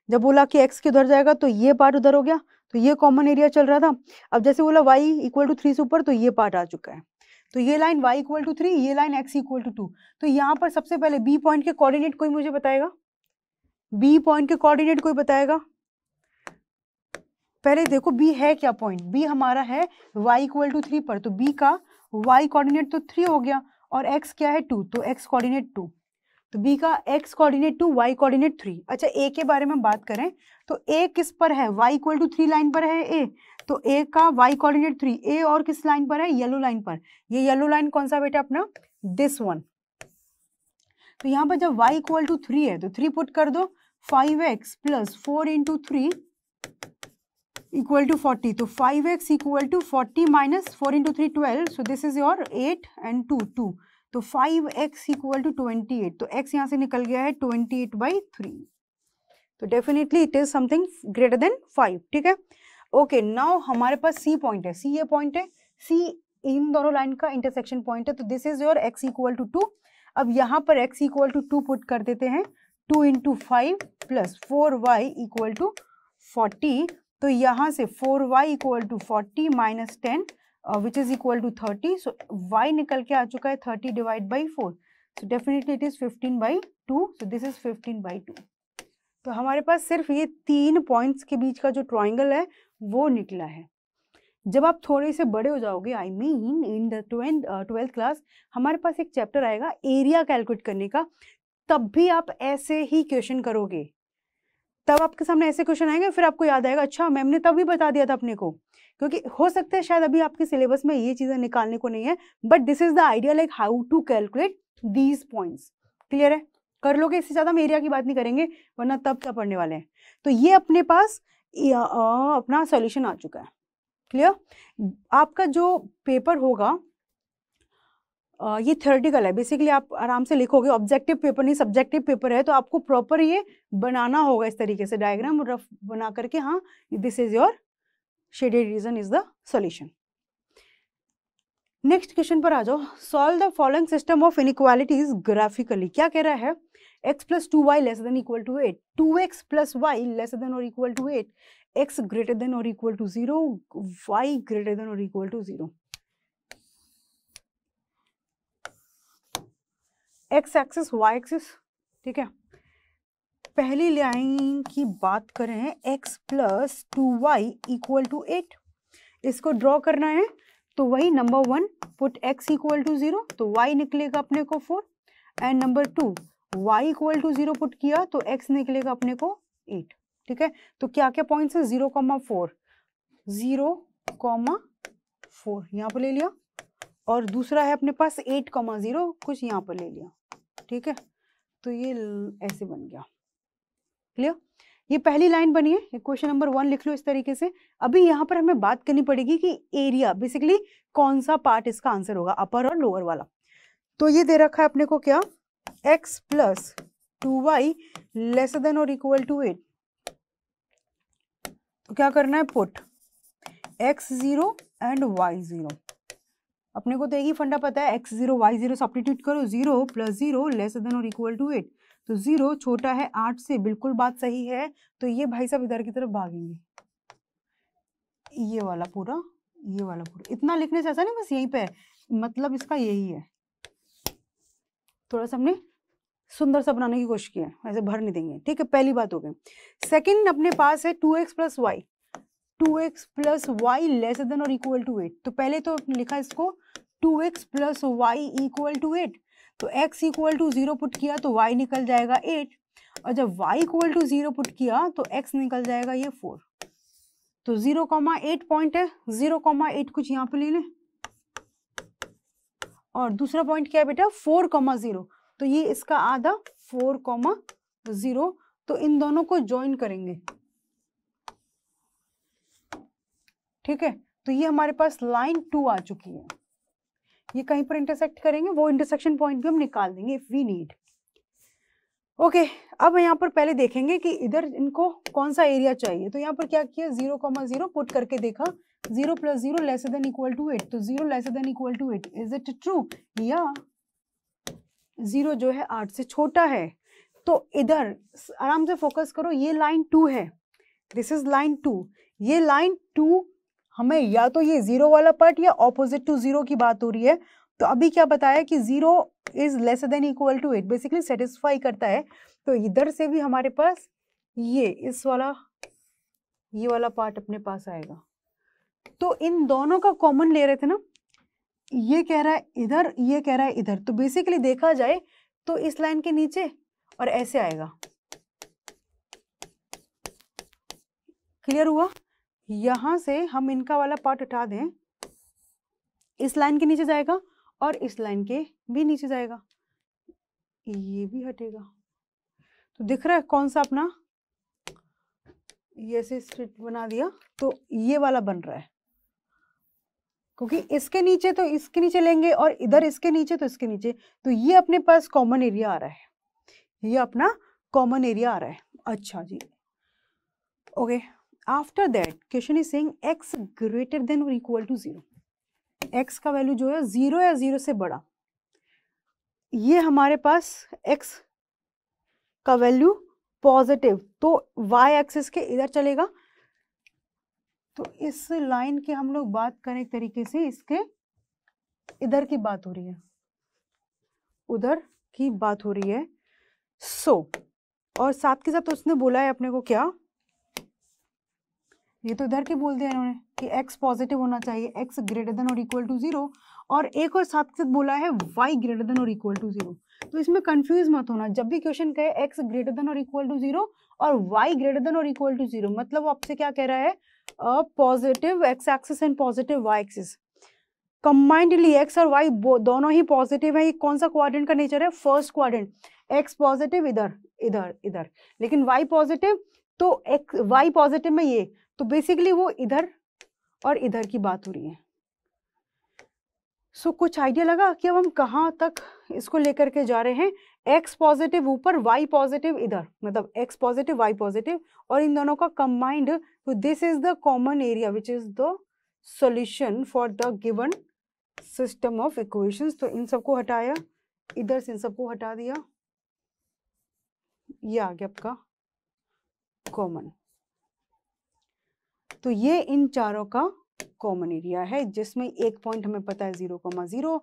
Speaker 1: जब बोला कि एक्स के उधर जाएगा तो ये पार्ट उधर हो गया तो ये कॉमन एरिया चल रहा था अब जैसे बोला वाई इक्वल टू थ्री से ऊपर तो ये पार्ट आ चुका है तो ये line y equal to three ये line x equal to two तो यहाँ पर सबसे पहले b पॉइंट के कोऑर्डिनेट कोई मुझे बताएगा b पॉइंट के कोऑर्डिनेट कोई बताएगा पहले देखो b है क्या पॉइंट b हमारा है y इक्वल टू थ्री पर तो b का y कोऑर्डिनेट तो थ्री हो गया और x क्या है टू तो x कोऑर्डिनेट टू तो बी का x coordinate two y coordinate three अच्छा ए के बारे में बात करें तो ए किस पर है y equal to three line पर है ए तो ए का वाई कोऑर्डिनेट थ्री ए और किस लाइन पर है येलो लाइन पर ये येलो लाइन कौन सा बेटा अपना दिस वन तो यहाँ पर जब वाई इक्वल टू थ्री है तो थ्री पुट कर दो five x plus four into three equal to forty तो five x equal to forty minus four into three twelve so this is your eight and two two तो five x equal to twenty eight तो x यहाँ से निकल गया है ट्वेंटी एट बाई थ्री तो definitely it is something greater than five ठीक है ओके okay, नाउ हमारे पास सी पॉइंट है सी ये पॉइंट है सी इन दोनों लाइन का इंटरसेक्शन पॉइंट है तो this is your x equal to two अब यहाँ पर x equal to two put कर देते हैं two into five plus four y equal to forty तो यहाँ से four y equal to forty minus ten which is equal to thirty so y निकल के आ चुका है thirty divide by four so definitely it is fifteen by two so this is fifteen by two तो हमारे पास सिर्फ ये तीन पॉइंट्स के बीच का जो ट्राइंगल है वो निकला है जब आप थोड़े से बड़े हो जाओगे I mean in the twelfth class हमारे पास एक चैप्टर आएगा एरिया कैलकुलेट करने का तब भी आप ऐसे ही क्वेश्चन करोगे तब आपके सामने ऐसे क्वेश्चन आएंगे फिर आपको याद आएगा अच्छा मैम ने तब भी बता दिया था अपने को क्योंकि हो सकता है शायद अभी आपके सिलेबस में ये चीज़ें निकालने को नहीं है but this is the idea like how to calculate these points clear है कर लोगे इससे ज़्यादा हम एरिया की बात नहीं करेंगे वरना तब क्या पढ़ने वाले हैं तो ये अपने पास अपना सोल्यूशन आ चुका है क्लियर आपका जो पेपर होगा ये थ्योरेटिकल है बेसिकली आप आराम से लिखोगे ऑब्जेक्टिव पेपर नहीं सब्जेक्टिव पेपर है तो आपको प्रॉपर ये बनाना होगा इस तरीके से डायग्राम और रफ बना करके हाँ this is your shaded region is the solution next question पर आ जाओ solve the following system of inequalities graphically क्या कह रहा है x y less than equal to eight two x plus y less than और equal to eight x greater than और equal to zero y greater than और equal to zero x axis y axis ठीक है पहली लाइन की बात करें x plus two y equal to eight इसको ड्रॉ करना है तो वही number one put x equal to zero तो वाई निकलेगा अपने को four and number two y equal to zero put किया तो एक्स निकलेगा अपने को एट ठीक है तो क्या क्या पॉइंट्स है zero comma four zero comma four यहाँ पर ले लिया और दूसरा है अपने पास एट कॉमा ज़ीरो कुछ यहाँ पर ले लिया ठीक है तो ये ऐसे बन गया क्लियर ये पहली लाइन बनी है क्वेश्चन नंबर वन लिख लो इस तरीके से अभी यहाँ पर हमें बात करनी पड़ेगी कि एरिया बेसिकली कौन सा पार्ट इसका आंसर होगा अपर और लोअर वाला तो ये दे रखा है अपने को क्या x plus two y less than और इक्वल टू एट तो क्या करना है put x zero and y zero अपने को तो एक ही फंडा पता है x zero y zero substitute करो zero plus zero less than और इक्वल टू एट तो जीरो छोटा है आठ से बिल्कुल बात सही है तो ये भाई साहब इधर की तरफ भागेंगे ये वाला पूरा ये वाला पूरा इतना लिखने से ऐसा नहीं बस यहीं पे मतलब इसका यही है थोड़ा सा हमने सुंदर सा बनाने की कोशिश की है ऐसे भर नहीं देंगे ठीक है पहली बात हो गई सेकंड अपने पास है two x plus y two x plus y less than और इक्वल टू एट तो पहले तो लिखा इसको two x plus y equal to eight तो x equal to zero put किया तो y निकल जाएगा एट और जब y equal to zero put किया तो x निकल जाएगा ये फोर तो जीरो कॉमा एट पॉइंट है जीरो कॉमा एट कुछ यहाँ पे ले लें और दूसरा पॉइंट क्या है बेटा फोर कॉमा जीरो तो ये इसका आधा फोर कॉमा जीरो तो इन दोनों को ज्वाइन करेंगे ठीक है तो ये हमारे पास लाइन टू आ चुकी है ये कहीं पर इंटरसेक्ट करेंगे वो इंटरसेक्शन पॉइंट भी हम निकाल देंगे इफ वी नीड ओके अब यहाँ पर पहले देखेंगे कि इधर इनको कौन सा एरिया चाहिए तो यहाँ पर क्या किया जीरो कॉमा जीरो पुट करके देखा zero plus zero less than equal to eight तो zero less than equal to eight is it true या जीरो जो है आठ से छोटा है तो इधर आराम से फोकस करो ये लाइन टू है दिस इज लाइन टू ये लाइन टू हमें या तो ये जीरो वाला पार्ट या ऑपोजिट टू जीरो की बात हो रही है तो अभी क्या बताया कि zero is less than equal to eight basically satisfy करता है तो इधर से भी हमारे पास ये इस वाला ये वाला पार्ट अपने पास आएगा तो इन दोनों का कॉमन ले रहे थे ना ये कह रहा है इधर ये कह रहा है इधर तो बेसिकली देखा जाए तो इस लाइन के नीचे और ऐसे आएगा क्लियर हुआ यहां से हम इनका वाला पार्ट उठा दें इस लाइन के नीचे जाएगा और इस लाइन के भी नीचे जाएगा ये भी हटेगा तो दिख रहा है कौन सा अपना ये से स्ट्रिट बना दिया तो ये वाला बन रहा है क्योंकि इसके नीचे तो इसके नीचे लेंगे और इधर इसके नीचे तो इसके नीचे तो ये अपने पास कॉमन एरिया आ रहा है ये अपना कॉमन एरिया आ रहा है अच्छा जी okay after that question is saying x greater than और इक्वल टू जीरो एक्स का वैल्यू जो है जीरो या जीरो से बड़ा ये हमारे पास एक्स का वैल्यू पॉजिटिव तो वाई एक्सिस के इधर चलेगा तो इस लाइन की हम लोग बात करें एक तरीके से इसके इधर की बात हो रही है उधर की बात हो रही है सो so, और साथ के साथ उसने बोला है अपने को क्या ये तो इधर के बोल दिया इन्होंने कि x पॉजिटिव होना चाहिए x ग्रेटर देन और इक्वल टू जीरो और एक और साथ साथ बोला है y ग्रेटर देन और इक्वल टू जीरो तो इसमें कंफ्यूज मत होना जब भी क्वेश्चन कहे x ग्रेटर देन और इक्वल टू जीरो और y ग्रेटर देन और इक्वल टू जीरो मतलब वो आपसे क्या कह रहा है positive x axis and positive y axis combinedly x और वाई दोनों ही पॉजिटिव है ये कौन सा क्वाड्रेंट का नेचर है फर्स्ट क्वाड्रेंट एक्स पॉजिटिव इधर इधर इधर लेकिन वाई पॉजिटिव तो एक्स वाई पॉजिटिव में ये तो बेसिकली वो इधर और इधर की बात हो रही है सो so, कुछ आइडिया लगा कि अब हम कहाँ तक इसको लेकर के जा रहे हैं एक्स पॉजिटिव ऊपर वाई पॉजिटिव इधर मतलब एक्स पॉजिटिव वाई पॉजिटिव और इन दोनों का कंबाइंड तो this is the common area which is the solution for the given system of equations तो इन सबको हटाया इधर से इन सबको हटा दिया ये आ गया आपका कॉमन तो ये इन चारों का कॉमन एरिया है जिसमें एक पॉइंट हमें पता है जीरो कॉमा जीरो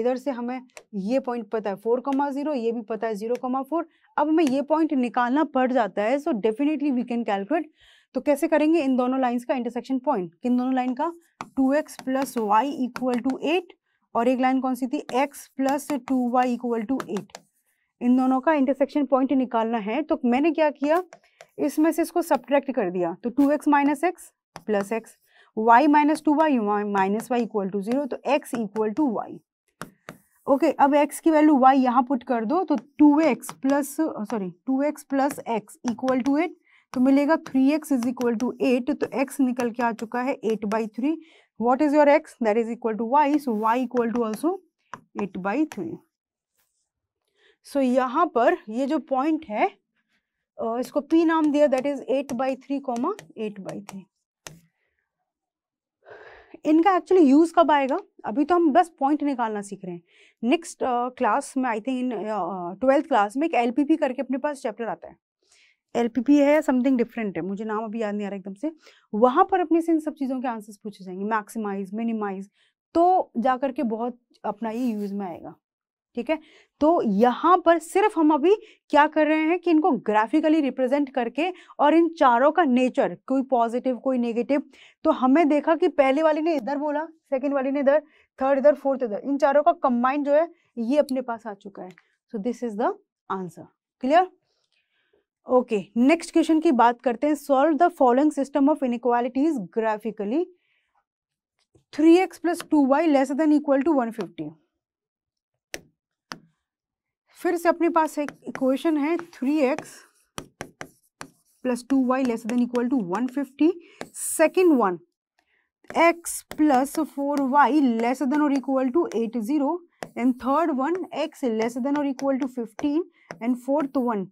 Speaker 1: इधर से हमें ये पॉइंट पता है फोर कॉमा जीरो ये भी पता है जीरो कॉमा फोर अब हमें ये पॉइंट निकालना पड़ जाता है so definitely we can calculate तो कैसे करेंगे इन दोनों लाइंस का इंटरसेक्शन पॉइंट किन दोनों लाइन का two x plus y equal to eight और एक लाइन कौन सी थी x plus two y equal to eight इन दोनों का इंटरसेक्शन पॉइंट निकालना है तो मैंने क्या किया इसमें से इसको सब्ट्रैक्ट कर दिया तो two x minus x plus x y minus two y minus y equal to zero तो x equal to y okay अब एक्स की वैल्यू वाई यहाँ पुट कर दो तो two x plus sorry two x plus x equal to eight तो मिलेगा three x is equal to eight तो एक्स निकल के आ चुका है eight by three what is your x that is equal to y so y equal to also eight by three so यहाँ पर ये जो पॉइंट है इसको पी नाम दिया that is eight by three comma eight by three इनका एक्चुअली यूज़ कब आएगा अभी तो हम बस पॉइंट निकालना सीख रहे हैं नेक्स्ट क्लास uh, में I think in twelfth class में एक एल करके अपने पास चैप्टर आता है एल है समथिंग डिफरेंट है मुझे नाम अभी याद नहीं आ रहा एकदम से वहाँ पर अपने से इन सब चीज़ों के आंसर्स पूछे जाएंगे मैक्सिमाइज मिनिमाइज तो जा करके बहुत अपना ये यूज़ में आएगा ठीक है तो यहाँ पर सिर्फ हम अभी क्या कर रहे हैं कि इनको ग्राफिकली रिप्रेजेंट करके और इन चारों का नेचर कोई पॉजिटिव कोई नेगेटिव तो हमें देखा कि पहले वाली ने इधर बोला सेकेंड वाली ने इधर थर्ड इधर फोर्थ इधर इन चारों का कंबाइंड जो है ये अपने पास आ चुका है so this is the answer clear okay next question की बात करते हैं solve the following system of inequalities graphically three x plus two y less than equal to one fifty फिर से अपने पास एक इक्वेशन है three x plus two y less than equal to one fifty second one x plus four y less than और equal to eight zero and third one x less than और equal to fifteen and fourth one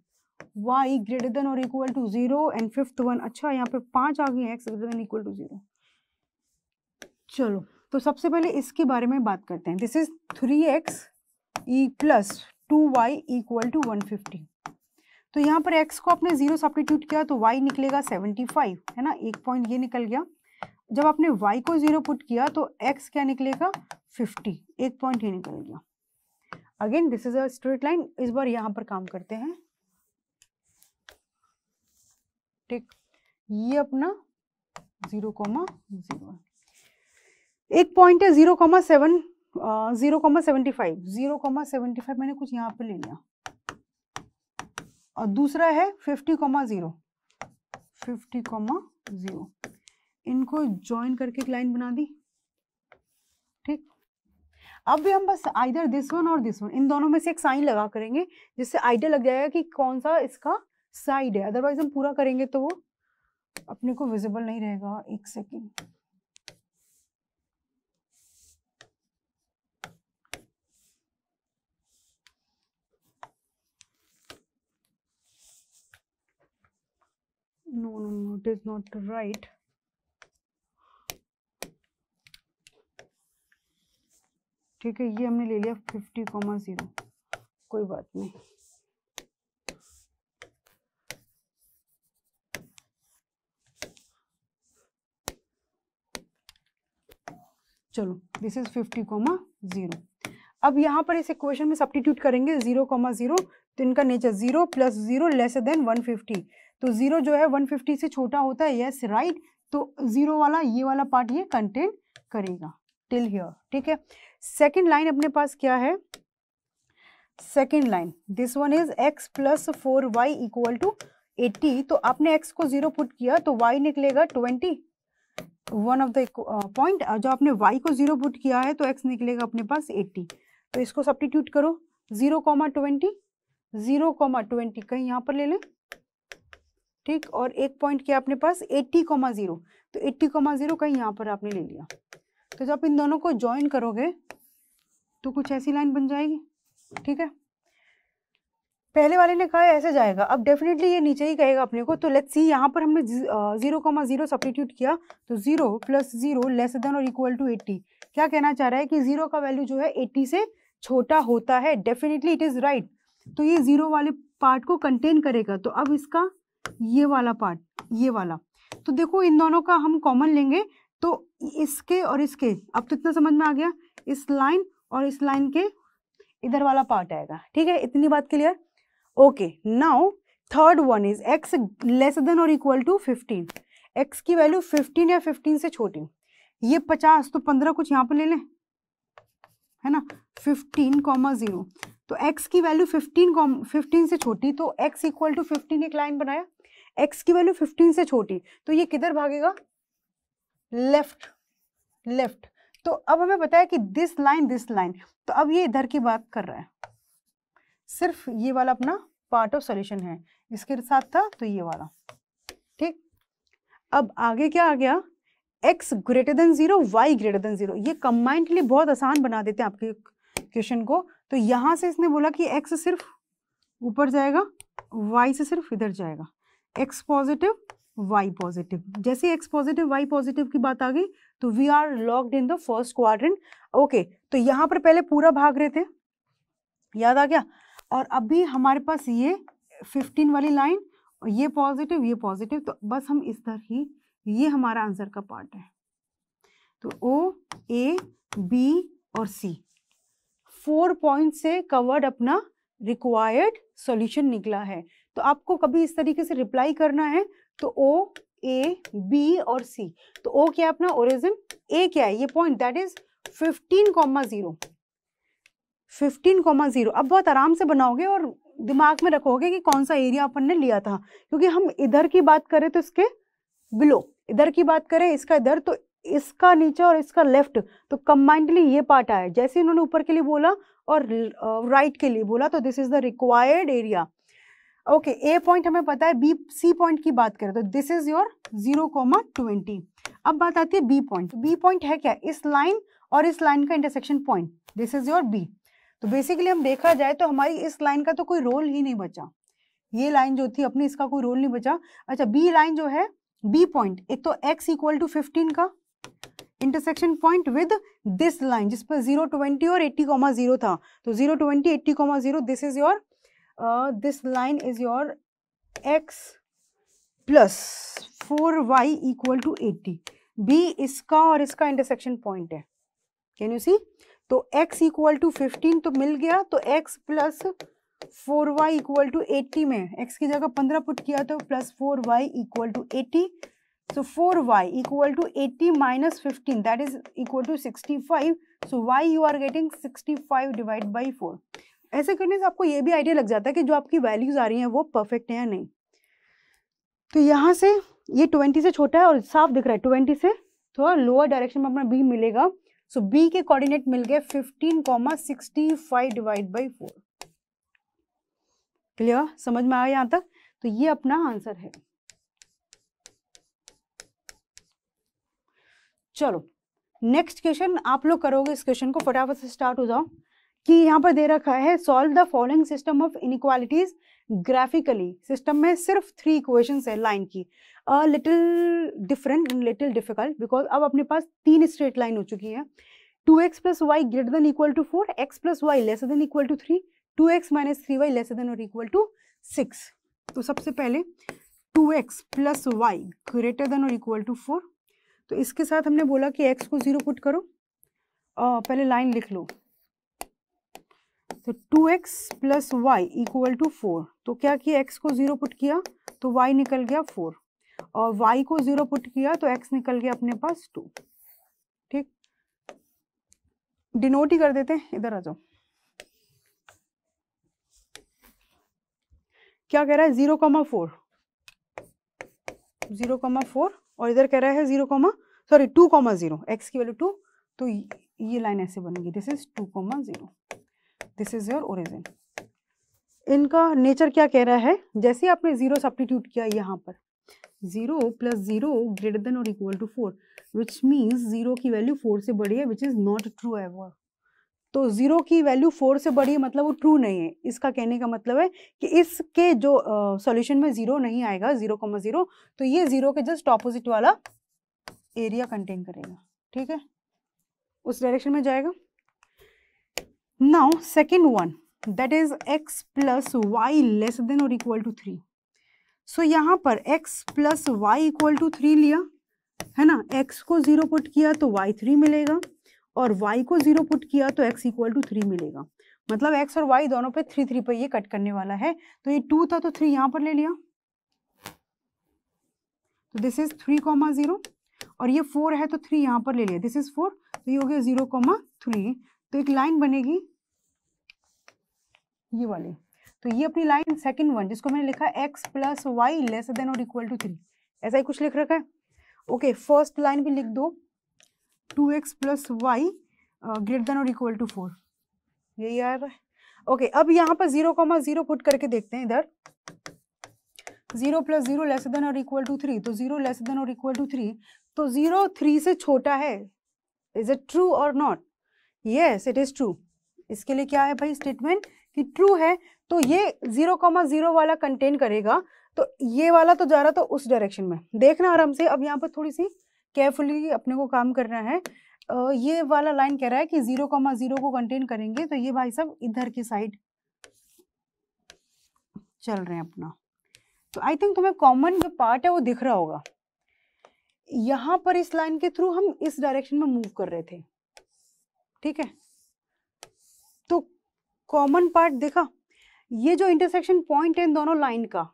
Speaker 1: y greater than और equal to zero and fifth one अच्छा यहाँ पे पांच आ गए x greater than equal to zero चलो तो सबसे पहले इसके बारे में बात करते हैं दिस इज थ्री एक्स ई plus two y equal to one fifty तो यहाँ पर x को आपने जीरो सब्टीट्यूट किया तो y निकलेगा 75 है ना एक पॉइंट ये निकल गया जब आपने y को जीरो पुट किया तो x क्या निकलेगा 50 एक पॉइंट ये निकल गया again this is a straight line इस बार यहाँ पर काम करते हैं ठीक ये अपना जीरो कॉमा जीरो एक पॉइंट है zero comma seven zero comma seventy five zero comma seventy five मैंने कुछ यहाँ पे ले लिया और दूसरा है fifty comma zero fifty comma zero इनको ज्वाइन करके एक लाइन बना दी ठीक अब भी हम बस आइदर दिस वन और दिस वन इन दोनों में से एक साइन लगा करेंगे जिससे आइडिया लग जाएगा कि कौन सा इसका साइड है अदरवाइज हम पूरा करेंगे तो वो अपने को विजिबल नहीं रहेगा एक second no no no it is not right ठीक है ये हमने ले लिया फिफ्टी कॉमा जीरो कोई बात नहीं चलो this is fifty comma zero अब यहां पर इस इक्वेशन में सब्टीट्यूट करेंगे जीरो कॉमा जीरो तो इनका nature zero plus zero less than one fifty तो जीरो जो है 150 से छोटा होता है यस राइट तो जीरो वाला ये वाला पार्ट ये कंटेन करेगा टिल हियर ठीक है सेकेंड लाइन अपने पास क्या है second line this one is x plus four y equal to eighty तो आपने एक्स को जीरो पुट किया तो वाई निकलेगा twenty one of the point जो आपने वाई को जीरो पुट किया है तो एक्स निकलेगा अपने पास एट्टी तो इसको सब्टीट्यूट करो zero comma twenty zero comma twenty कहीं यहाँ पर ले लें ठीक और एक पॉइंट किया अपने पास एट्टी कॉमा जीरो तो एट्टी कॉमा जीरो का यहाँ पर आपने ले लिया तो जब इन दोनों को ज्वाइन करोगे तो कुछ ऐसी लाइन बन जाएगी ठीक है पहले वाले ने कहा ऐसे जाएगा अब डेफिनेटली ये नीचे ही कहेगा अपने को तो लेट्स सी यहाँ पर हमने जीरो कॉमा जीरो सब्टीट्यूट किया तो zero plus zero less than और इक्वल टू एट्टी क्या कहना चाह रहा है कि जीरो का वैल्यू जो है एट्टी से छोटा होता है डेफिनेटली इट इज़ राइट तो ये जीरो वाले पार्ट को कंटेन करेगा तो अब इसका ये वाला पार्ट ये वाला तो देखो इन दोनों का हम कॉमन लेंगे तो इसके और इसके अब तो इतना समझ में आ गया इस लाइन और इस लाइन के इधर वाला पार्ट आएगा ठीक है इतनी बात clear okay now third one is x less than और इक्वल टू फिफ्टीन एक्स की वैल्यू फिफ्टीन या फिफ्टीन से छोटी ये पचास तो पंद्रह कुछ यहाँ पर ले लें है ना फिफ्टीन कॉमा जीरो तो एक्स की वैल्यू फिफ्टीन फिफ्टीन से छोटी तो एक्स इक्वल टू फिफ्टीन एक लाइन बनाया एक्स की वैल्यू फिफ्टीन से छोटी तो ये किधर भागेगा लेफ्ट लेफ्ट तो अब हमें पता है कि दिस लाइन दिस लाइन तो अब ये इधर की बात कर रहा है सिर्फ ये वाला अपना पार्ट ऑफ सोल्यूशन है इसके साथ था तो ये वाला ठीक अब आगे क्या आ गया x greater than zero y greater than zero ये कंबाइंडली बहुत आसान बना देते हैं आपके क्वेश्चन को तो यहां से इसने बोला कि एक्स सिर्फ ऊपर जाएगा वाई से सिर्फ इधर जाएगा एक्स पॉजिटिव वाई पॉजिटिव जैसे एक्स पॉजिटिव वाई पॉजिटिव की बात आ गई तो we are locked in the first quadrant okay तो यहाँ पर पहले पूरा भाग रहे थे याद आ गया और अभी हमारे पास ये 15 वाली लाइन ये पॉजिटिव ये पॉजिटिव तो बस हम इस तरह ही ये हमारा आंसर का पार्ट है तो ओ ए बी और सी फोर पॉइंट से कवर्ड अपना रिक्वायर्ड सॉल्यूशन निकला है तो आपको कभी इस तरीके से रिप्लाई करना है तो ओ ए बी और सी तो ओ क्या है अपना ओरिजिन ए क्या है ये point that is fifteen comma zero fifteen comma zero अब बहुत आराम से बनाओगे और दिमाग में रखोगे कि कौन सा एरिया अपन ने लिया था क्योंकि हम इधर की बात करें तो इसके बिलो इधर की बात करें इसका इधर तो इसका नीचे और इसका लेफ्ट तो कंबाइंडली ये पार्ट आया जैसे इन्होंने ऊपर के लिए बोला और राइट के लिए बोला तो this is the required area okay A point हमें पता है बी सी पॉइंट की बात करें तो this is your zero comma twenty अब बात आती है बी पॉइंट बी पॉइंट है क्या इस लाइन और इस लाइन का intersection point this is your B तो बेसिकली हम देखा जाए तो हमारी इस लाइन का तो कोई रोल ही नहीं बचा ये लाइन जो थी अपनी इसका कोई रोल नहीं बचा अच्छा बी लाइन जो है बी पॉइंट एक तो एक्स इक्वल टू फिफ्टीन का intersection point with this line जिस पर जीरो ट्वेंटी और एट्टी कॉमा जीरो था तो zero twenty eighty comma zero this is your this line is your your x plus four y equal to eighty B इसका और इसका इंटरसेक्शन पॉइंट है कैन यू सी तो x इक्वल टू फिफ्टीन तो मिल गया तो x plus four y equal to eighty में x की जगह पंद्रह पुट किया तो plus four y equal to eighty so four y equal to eighty minus fifteen that is equal to sixty five so y you are getting sixty five divide by four ऐसे करने से आपको ये भी आइडिया लग जाता है कि जो आपकी वैल्यूज आ रही हैं वो परफेक्ट है या नहीं तो यहाँ से ये ट्वेंटी से छोटा है और साफ दिख रहा है ट्वेंटी से थोड़ा लोअर डायरेक्शन में अपना बी मिलेगा सो so, बी के कोऑर्डिनेट मिल गए fifteen comma sixty five divide by four clear समझ में आया यहाँ तक तो ये अपना आंसर है चलो नेक्स्ट क्वेश्चन आप लोग करोगे इस क्वेश्चन को फटाफट से स्टार्ट हो जाओ कि यहाँ पर दे रखा है solve the following system of inequalities graphically system में सिर्फ थ्री इक्वेशन है लाइन की a little different and little difficult because अब अपने पास तीन स्ट्रेट लाइन हो चुकी है two x plus y greater than equal to four x plus y less than equal to three two x minus three y less than और इक्वल टू सिक्स तो सबसे पहले two x plus y greater than और इक्वल टू फोर तो इसके साथ हमने बोला कि एक्स को जीरो पुट करो आ, पहले लाइन लिख लो तो two x plus y equal to four तो क्या किया x को ज़ीरो पुट किया तो y निकल गया फोर और y को ज़ीरो पुट किया तो x निकल गया अपने पास टू ठीक डिनोट ही कर देते हैं इधर आ जाओ क्या कह रहा है zero comma four zero comma four और इधर कह रहा है zero comma sorry two comma zero x की वैल्यू टू तो ये लाइन ऐसे बनेगी this is two comma zero this is your origin इनका नेचर क्या कह रहा है जैसे आपने जीरो सब्टीट्यूट किया यहाँ पर zero plus zero greater than और equal to four which means zero की वैल्यू फोर से बड़ी है which is not true ever तो जीरो की वैल्यू फोर से बड़ी है मतलब वो ट्रू नहीं है इसका कहने का मतलब है कि इसके जो सॉल्यूशन uh, में जीरो नहीं आएगा जीरो कॉमा जीरो तो ये जीरो के जस्ट ऑपोजिट वाला एरिया कंटेन करेगा ठीक है उस डायरेक्शन में जाएगा now second one that is x plus y less than or equal to three so, यहाँ पर x plus y equal to three लिया है ना x को zero put किया तो y थ्री मिलेगा और y को जीरो पुट किया तो x इक्वल टू थ्री मिलेगा मतलब x और y दोनों पे थ्री थ्री पर ये कट करने वाला है तो ये टू था तो थ्री यहाँ पर ले लिया तो this is three comma zero और ये फोर है तो थ्री यहाँ पर ले लिया दिस इज फोर तो ये हो गया जीरो कॉमा थ्री तो एक लाइन बनेगी ये वाली तो ये अपनी लाइन सेकंड वन जिसको मैंने लिखा x plus y less than और इक्वल टू थ्री ऐसा ही कुछ लिख रखा है ओके फर्स्ट लाइन भी लिख दो two x plus y greater than और इक्वल टू फोर यही आ रहा है ओके अब यहाँ पर जीरो कॉमा जीरो पुट करके देखते हैं इधर zero plus zero less than और इक्वल टू थ्री तो जीरो लेस देन और इक्वल टू थ्री तो जीरो थ्री से छोटा है इज इट ट्रू और not yes it is true इसके लिए क्या है भाई स्टेटमेंट कि ट्रू है तो ये जीरो कॉमा जीरो वाला कंटेन करेगा तो ये वाला तो जा रहा था उस डायरेक्शन में देखना आराम से अब यहाँ पर थोड़ी सी केयरफुली अपने को काम करना है आ, ये वाला लाइन कह रहा है कि जीरो कॉमा जीरो को कंटेन करेंगे तो ये भाई साहब इधर की साइड चल रहे हैं अपना तो आई थिंक तुम्हें कॉमन जो पार्ट है वो दिख रहा होगा यहाँ पर इस लाइन के थ्रू हम इस डायरेक्शन में मूव कर रहे थे ठीक है तो कॉमन पार्ट देखा ये जो इंटरसेक्शन पॉइंट है इन दोनों लाइन का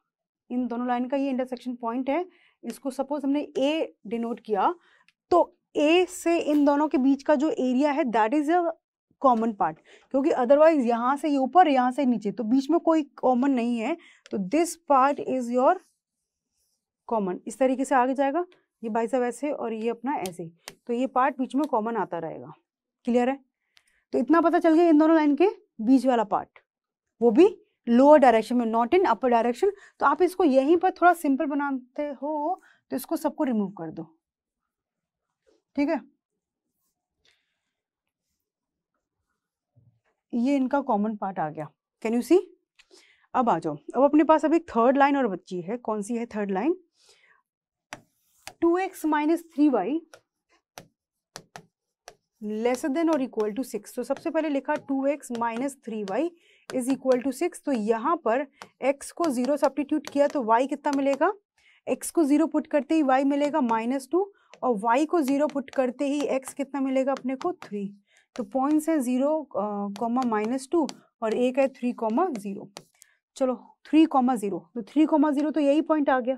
Speaker 1: इन दोनों लाइन का ये इंटरसेक्शन पॉइंट है इसको सपोज हमने ए डिनोट किया तो ए से इन दोनों के बीच का जो एरिया है that is a common part क्योंकि अदरवाइज यहां से ये ऊपर यहां से नीचे तो बीच में कोई कॉमन नहीं है तो this part is your common इस तरीके से आगे जाएगा ये भाई साहब ऐसे और ये अपना ऐसे तो ये पार्ट बीच में कॉमन आता रहेगा क्लियर है तो इतना पता चल गया इन दोनों लाइन के बीच वाला पार्ट वो भी लोअर डायरेक्शन में नॉट इन अपर डायरेक्शन तो आप इसको यहीं पर थोड़ा सिंपल बनाते हो तो इसको सबको रिमूव कर दो ठीक है ये इनका कॉमन पार्ट आ गया कैन यू सी अब आ जाओ अब अपने पास अभी थर्ड लाइन और बच्ची है कौन सी है third line two x minus three y less than और इक्वल टू सिक्स तो सबसे पहले लिखा two x minus three y is equal to six तो यहाँ पर x को जीरो सब्टीट्यूट किया तो y कितना मिलेगा x को जीरो पुट करते ही y मिलेगा माइनस टू और y को जीरो पुट करते ही x कितना मिलेगा अपने को थ्री तो पॉइंट्स हैं जीरो कॉमा माइनस टू और एक है थ्री कॉमा जीरो चलो थ्री कॉमा जीरो तो थ्री कॉमा जीरो तो यही पॉइंट आ गया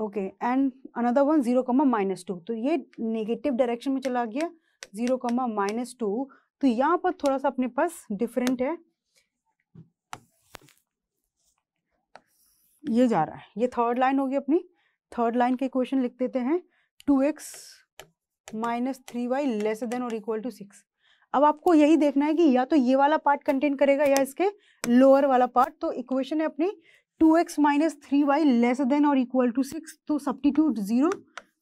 Speaker 1: okay and another one zero comma minus two तो ये नेगेटिव डायरेक्शन में चला गया जीरो कमा माइनस टू तो यहाँ पर थोड़ा सा अपने पास डिफरेंट है ये जा रहा है ये थर्ड लाइन होगी अपनी थर्ड लाइन के इक्वेशन लिख देते हैं two x minus three y less than और इक्वल टू सिक्स अब आपको यही देखना है कि या तो ये वाला पार्ट कंटेन करेगा या इसके लोअर वाला पार्ट तो इक्वेशन है अपनी two x minus three y less than और इक्वल टू सिक्स तो substitute zero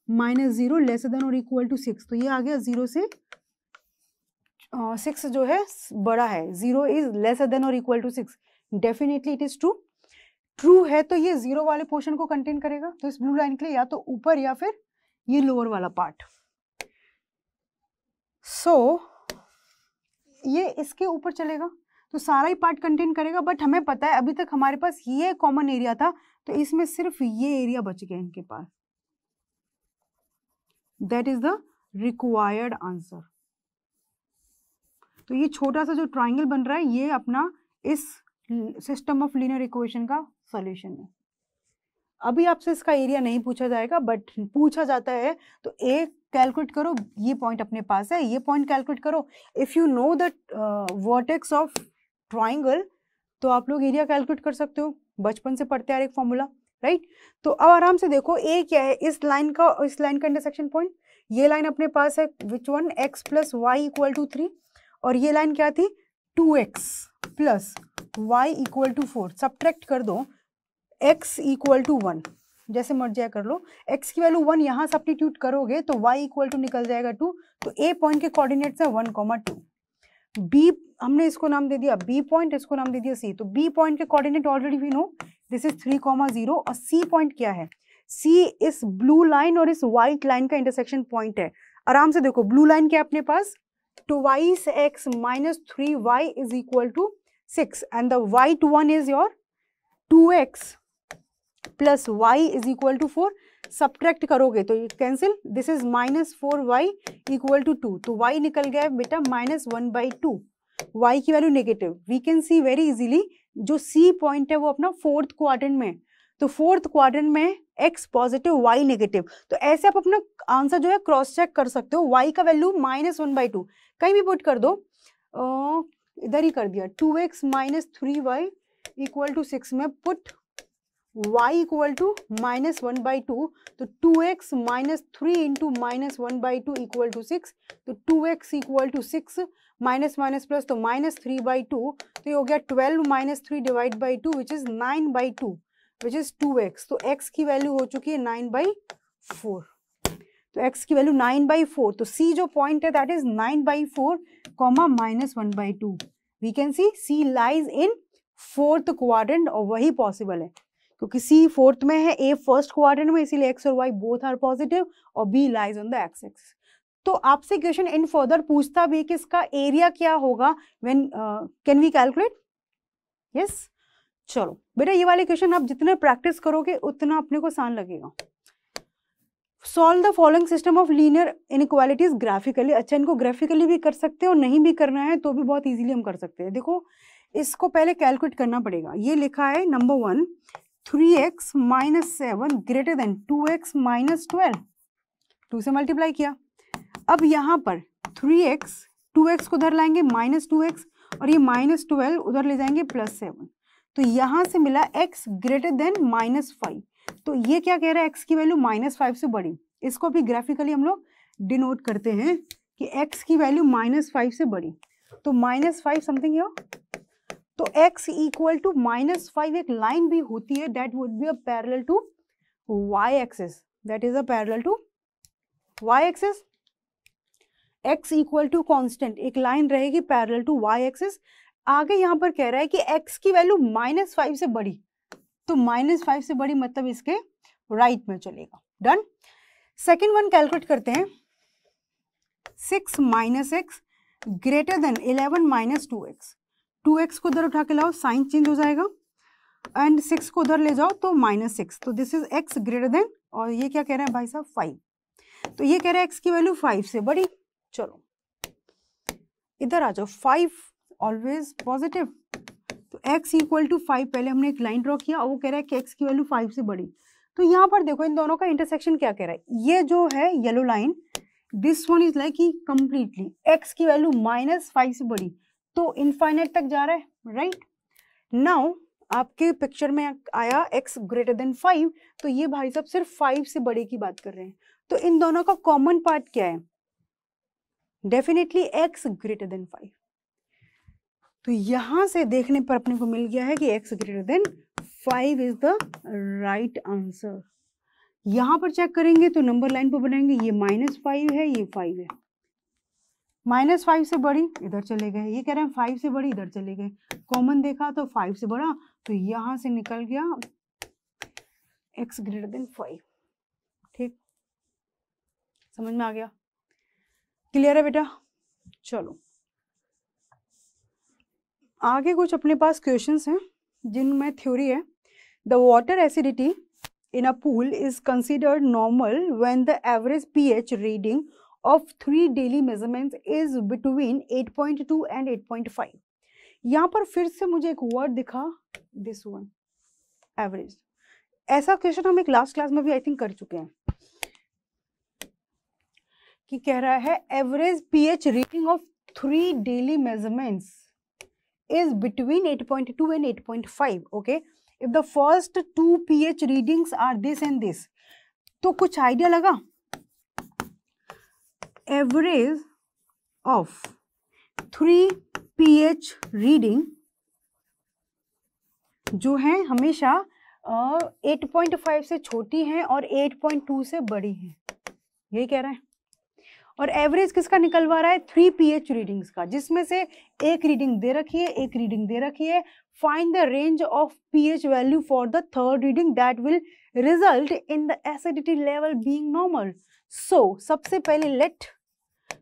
Speaker 1: minus zero less than और इक्वल टू सिक्स तो ये आ गया जीरो से सिक्स uh, जो है बड़ा है जीरो इज लेस देन और equal to six definitely it is true true है तो ये जीरो वाले पोर्शन को कंटेन करेगा तो इस ब्लू लाइन के लिए या तो ऊपर या फिर ये लोअर वाला पार्ट सो so, ये इसके ऊपर चलेगा तो सारा ही पार्ट कंटेन करेगा बट हमें पता है अभी तक हमारे पास ये कॉमन एरिया था तो इसमें सिर्फ ये एरिया बच गया इनके पास that is the required answer तो ये छोटा सा जो ट्राइंगल बन रहा है ये अपना इस सिस्टम ऑफ लीनियर इक्वेशन का सॉल्यूशन है अभी आपसे इसका एरिया नहीं पूछा जाएगा बट पूछा जाता है तो ए कैलकुलेट करो ये पॉइंट अपने पास है ये पॉइंट कैलकुलेट करो if you know the vertex of triangle तो आप लोग एरिया कैलकुलेट कर सकते हो बचपन से पढ़ते आ रहे एक फॉर्मूला राइट तो अब आराम से देखो ए क्या है इस लाइन का इस लाइन का इंटरसेक्शन पॉइंट ये लाइन अपने पास है which one x plus y equal to three और ये लाइन क्या थी two x plus y equal to four subtract कर दो एक्स इक्वल टू वन जैसे मर्जिया कर लो एक्स की वैल्यू वन यहाँ सब्टीट्यूट करोगे तो वाई इक्वल टू निकल जाएगा टू तो ए पॉइंट के कोऑर्डिनेट्स है वन कॉमा टू बी हमने इसको नाम दे दिया बी पॉइंट इसको नाम दे दिया सी तो बी पॉइंट के coordinate already we know this is three comma zero और सी पॉइंट क्या है सी इस ब्लू लाइन और इस व्हाइट लाइन का इंटरसेक्शन पॉइंट है आराम से देखो ब्लू लाइन क्या अपने पास twice x minus three y is equal to six and the white one is your two x plus y is equal to four subtract करोगे तो cancel this is minus four y equal to two तो वाई निकल गया बेटा minus one by two y की value negative we can see very easily जो सी पॉइंट है वो अपना फोर्थ क्वार्टर में तो फोर्थ क्वार्टर में एक्स पॉजिटिव वाई नेगेटिव तो ऐसे आप अपना आंसर जो है क्रॉस चेक कर सकते हो वाई का value minus one by two कहीं भी पुट कर दो इधर ही कर दिया two x minus three y equal to six में put y equal to minus one by two तो two x minus three into minus one by two equal to six तो two x equal to six minus minus plus तो माइनस थ्री बाई टू तो ये हो गया twelve minus three divide by two which is nine by two which is two x तो x की वैल्यू हो चुकी है नाइन बाई फोर तो x की वैल्यू नाइन बाई फोर तो c जो पॉइंट है that is nine by four comma minus one by two we can see C lies in fourth quadrant और वही पॉसिबल है क्योंकि सी फोर्थ में है ए फर्स्ट क्वार्टर में इसीलिए एक्स और वाई बोथ आर पॉजिटिव और B lies on the x x तो आपसे क्वेश्चन इन फर्दर पूछता भी कि इसका एरिया क्या होगा when can we calculate yes चलो बेटा ये वाले क्वेश्चन आप जितने प्रैक्टिस करोगे उतना अपने को आसान लगेगा solve the following system of linear inequalities graphically अच्छा इनको ग्राफिकली भी कर सकते हैं और नहीं भी करना है तो भी बहुत इजीली हम कर सकते हैं देखो इसको पहले कैलकुलेट करना पड़ेगा ये लिखा है number one three x minus seven greater than two x minus twelve two से मल्टीप्लाई किया अब यहाँ पर थ्री एक्स टू एक्स को उधर लाएंगे माइनस टू एक्स और ये माइनस ट्वेल्व उधर ले जाएंगे प्लस सेवन तो यहाँ से मिला x greater than minus five तो ये क्या कह रहा है एक्स की वैल्यू माइनस फाइव से बड़ी इसको भी ग्राफिकली हम लोग डिनोट करते हैं कि एक्स की वैल्यू माइनस फाइव से बड़ी तो माइनस फाइव समथिंग तो x equal to minus five एक लाइन भी होती है that would be a parallel to y axis that is a parallel to y axis x equal to constant एक लाइन रहेगी पैरेलल टू y एक्सिस आगे यहां पर कह रहा है कि x की वैल्यू माइनस फाइव से बड़ी तो माइनस फाइव से बड़ी मतलब इसके राइट right में चलेगा डन सेकेंड वन कैलकुलेट करते हैं six minus x greater than eleven minus two x two x को उधर उठा के लाओ साइन चेंज हो जाएगा एंड सिक्स को उधर ले जाओ तो माइनस सिक्स तो this is x greater than और ये क्या कह रहे हैं भाई साहब फाइव तो ये कह रहे हैं एक्स की वैल्यू फाइव से बड़ी चलो इधर आ जाओ फाइव ऑलवेज पॉजिटिव तो एक्स इक्वल टू फाइव पहले हमने एक लाइन ड्रॉ किया और वो कह रहा है कि एक्स की वैल्यू फाइव से बड़ी तो यहाँ पर देखो इन दोनों का इंटरसेक्शन क्या कह रहा है ये जो है yellow line this one is like completely x की वैल्यू माइनस फाइव से बड़ी तो इनफाइनाइट तक जा रहा है राइट नाउ आपके पिक्चर में आया एक्स ग्रेटर देन फाइव तो ये भाई साहब सिर्फ फाइव से बड़े की बात कर रहे हैं तो इन दोनों का कॉमन पार्ट क्या है definitely x greater than five तो यहां से देखने पर अपने को मिल गया है कि x greater than five is the right answer यहां पर चेक करेंगे तो नंबर लाइन पर बनाएंगे ये माइनस फाइव है ये फाइव है माइनस फाइव से बड़ी इधर चले गए ये कह रहे हैं फाइव से बड़ी इधर चले गए कॉमन देखा तो फाइव से बड़ा तो यहां से निकल गया एक्स ग्रेटर देन फाइव ठीक समझ में आ गया क्लियर है बेटा चलो आगे कुछ अपने पास क्वेश्चंस हैं जिनमें थ्योरी है the water acidity in a pool is considered normal when the average pH reading of three daily measurements is between 8.2 and 8.5 यहाँ पर फिर से मुझे एक वर्ड दिखा दिस वन एवरेज ऐसा क्वेश्चन हम एक लास्ट क्लास में भी आई थिंक कर चुके हैं कि कह रहा है average pH reading of three daily measurements is between 8.2 and 8.5 okay if the first two ph readings are this and this तो कुछ आइडिया लगा average of p pH reading जो है हमेशा एट पॉइंट फाइव से छोटी है और एट पॉइंट टू से बड़ी है यही कह रहा है और एवरेज किसका निकलवा रहा है थ्री पी एच रीडिंग्स का जिसमें से एक रीडिंग दे रखी है एक रीडिंग दे रखी है find the range of P H value for the third reading that will result in the acidity level being normal so सबसे पहले let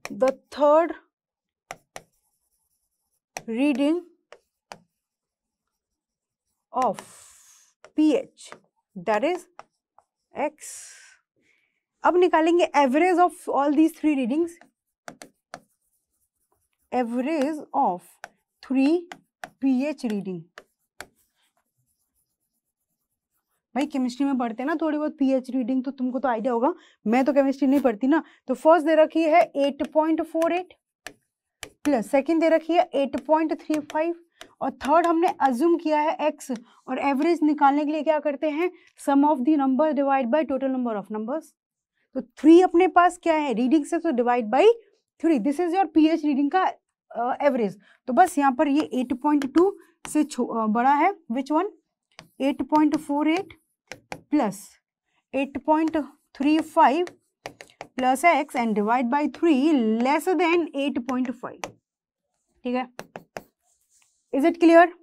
Speaker 1: the third reading of pH that is x अब निकालेंगे average of all these three readings average of three pH reading भाई केमिस्ट्री में पढ़ते हैं ना थोड़ी बहुत पीएच रीडिंग तो तुमको तो आइडिया होगा मैं तो केमिस्ट्री नहीं पढ़ती ना तो फर्स्ट दे रखी है eight point four eight plus second दे रखी है एट पॉइंट थ्री फाइव और थर्ड हमने अज्यूम किया है एक्स और एवरेज निकालने के लिए क्या करते हैं sum of the number divide by total number of numbers तो थ्री अपने पास क्या है रीडिंग से तो divide by three this is your H reading का एवरेज uh, तो बस यहाँ पर ये टू से uh, बड़ा है which one 8.48 plus eight point three five plus x and divide by three less than eight point five ठीक है इज इट क्लियर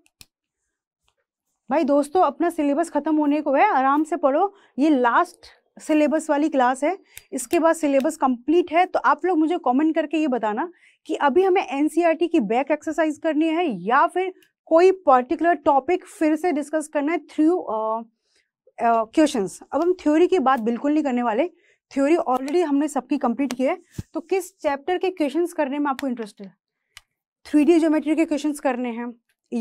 Speaker 1: भाई दोस्तों अपना सिलेबस खत्म होने को है आराम से पढ़ो ये लास्ट सिलेबस वाली क्लास है इसके बाद सिलेबस कंप्लीट है तो आप लोग मुझे कमेंट करके ये बताना कि अभी हमें एनसीईआरटी e की बैक एक्सरसाइज करनी है या फिर कोई पर्टिकुलर टॉपिक फिर से डिस्कस करना है थ्रू क्वेश्चन अब हम थ्योरी की बात बिल्कुल नहीं करने वाले थ्योरी ऑलरेडी हमने सबकी कंप्लीट की है तो किस चैप्टर के क्वेश्चंस करने में आपको इंटरेस्ट है थ्री डी ज्योमेट्री के क्वेश्चंस करने हैं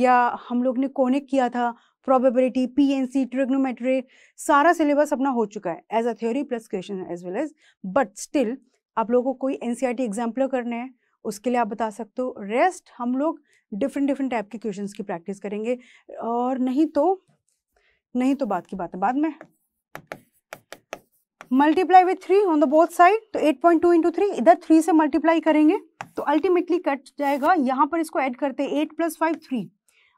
Speaker 1: या हम लोग ने कोनिक किया था probability P N C trigonometry सारा सिलेबस अपना हो चुका है as a theory plus question as well as but still आप लोगों को कोई N C R T example करने हैं उसके लिए आप बता सकते हो रेस्ट हम लोग डिफरेंट डिफरेंट टाइप के क्वेश्चन की प्रैक्टिस करेंगे और नहीं तो नहीं तो बात की बात है बाद में multiply with three on the both side तो eight point two into three इधर थ्री से मल्टीप्लाई करेंगे तो अल्टीमेटली कट जाएगा यहां पर इसको ऐड करते हैं eight plus five three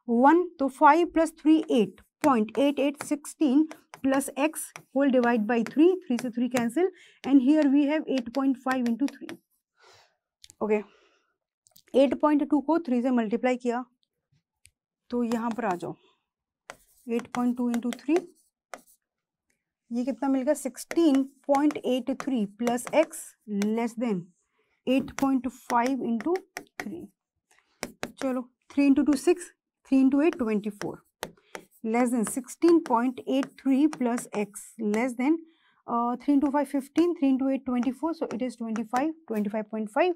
Speaker 1: one तो five plus three eight point eight eight sixteen plus x whole divide by three three से three cancel and here we have eight point five into three okay eight point two को थ्री से मल्टीप्लाई किया तो यहां पर आ जाओ eight point two into three ये कितना मिलेगा sixteen point eight three plus x less than eight point five into three चलो three into two six three into eight twenty four less than sixteen point eight three plus x less than three into five fifteen three into eight twenty four so it is twenty five twenty five point five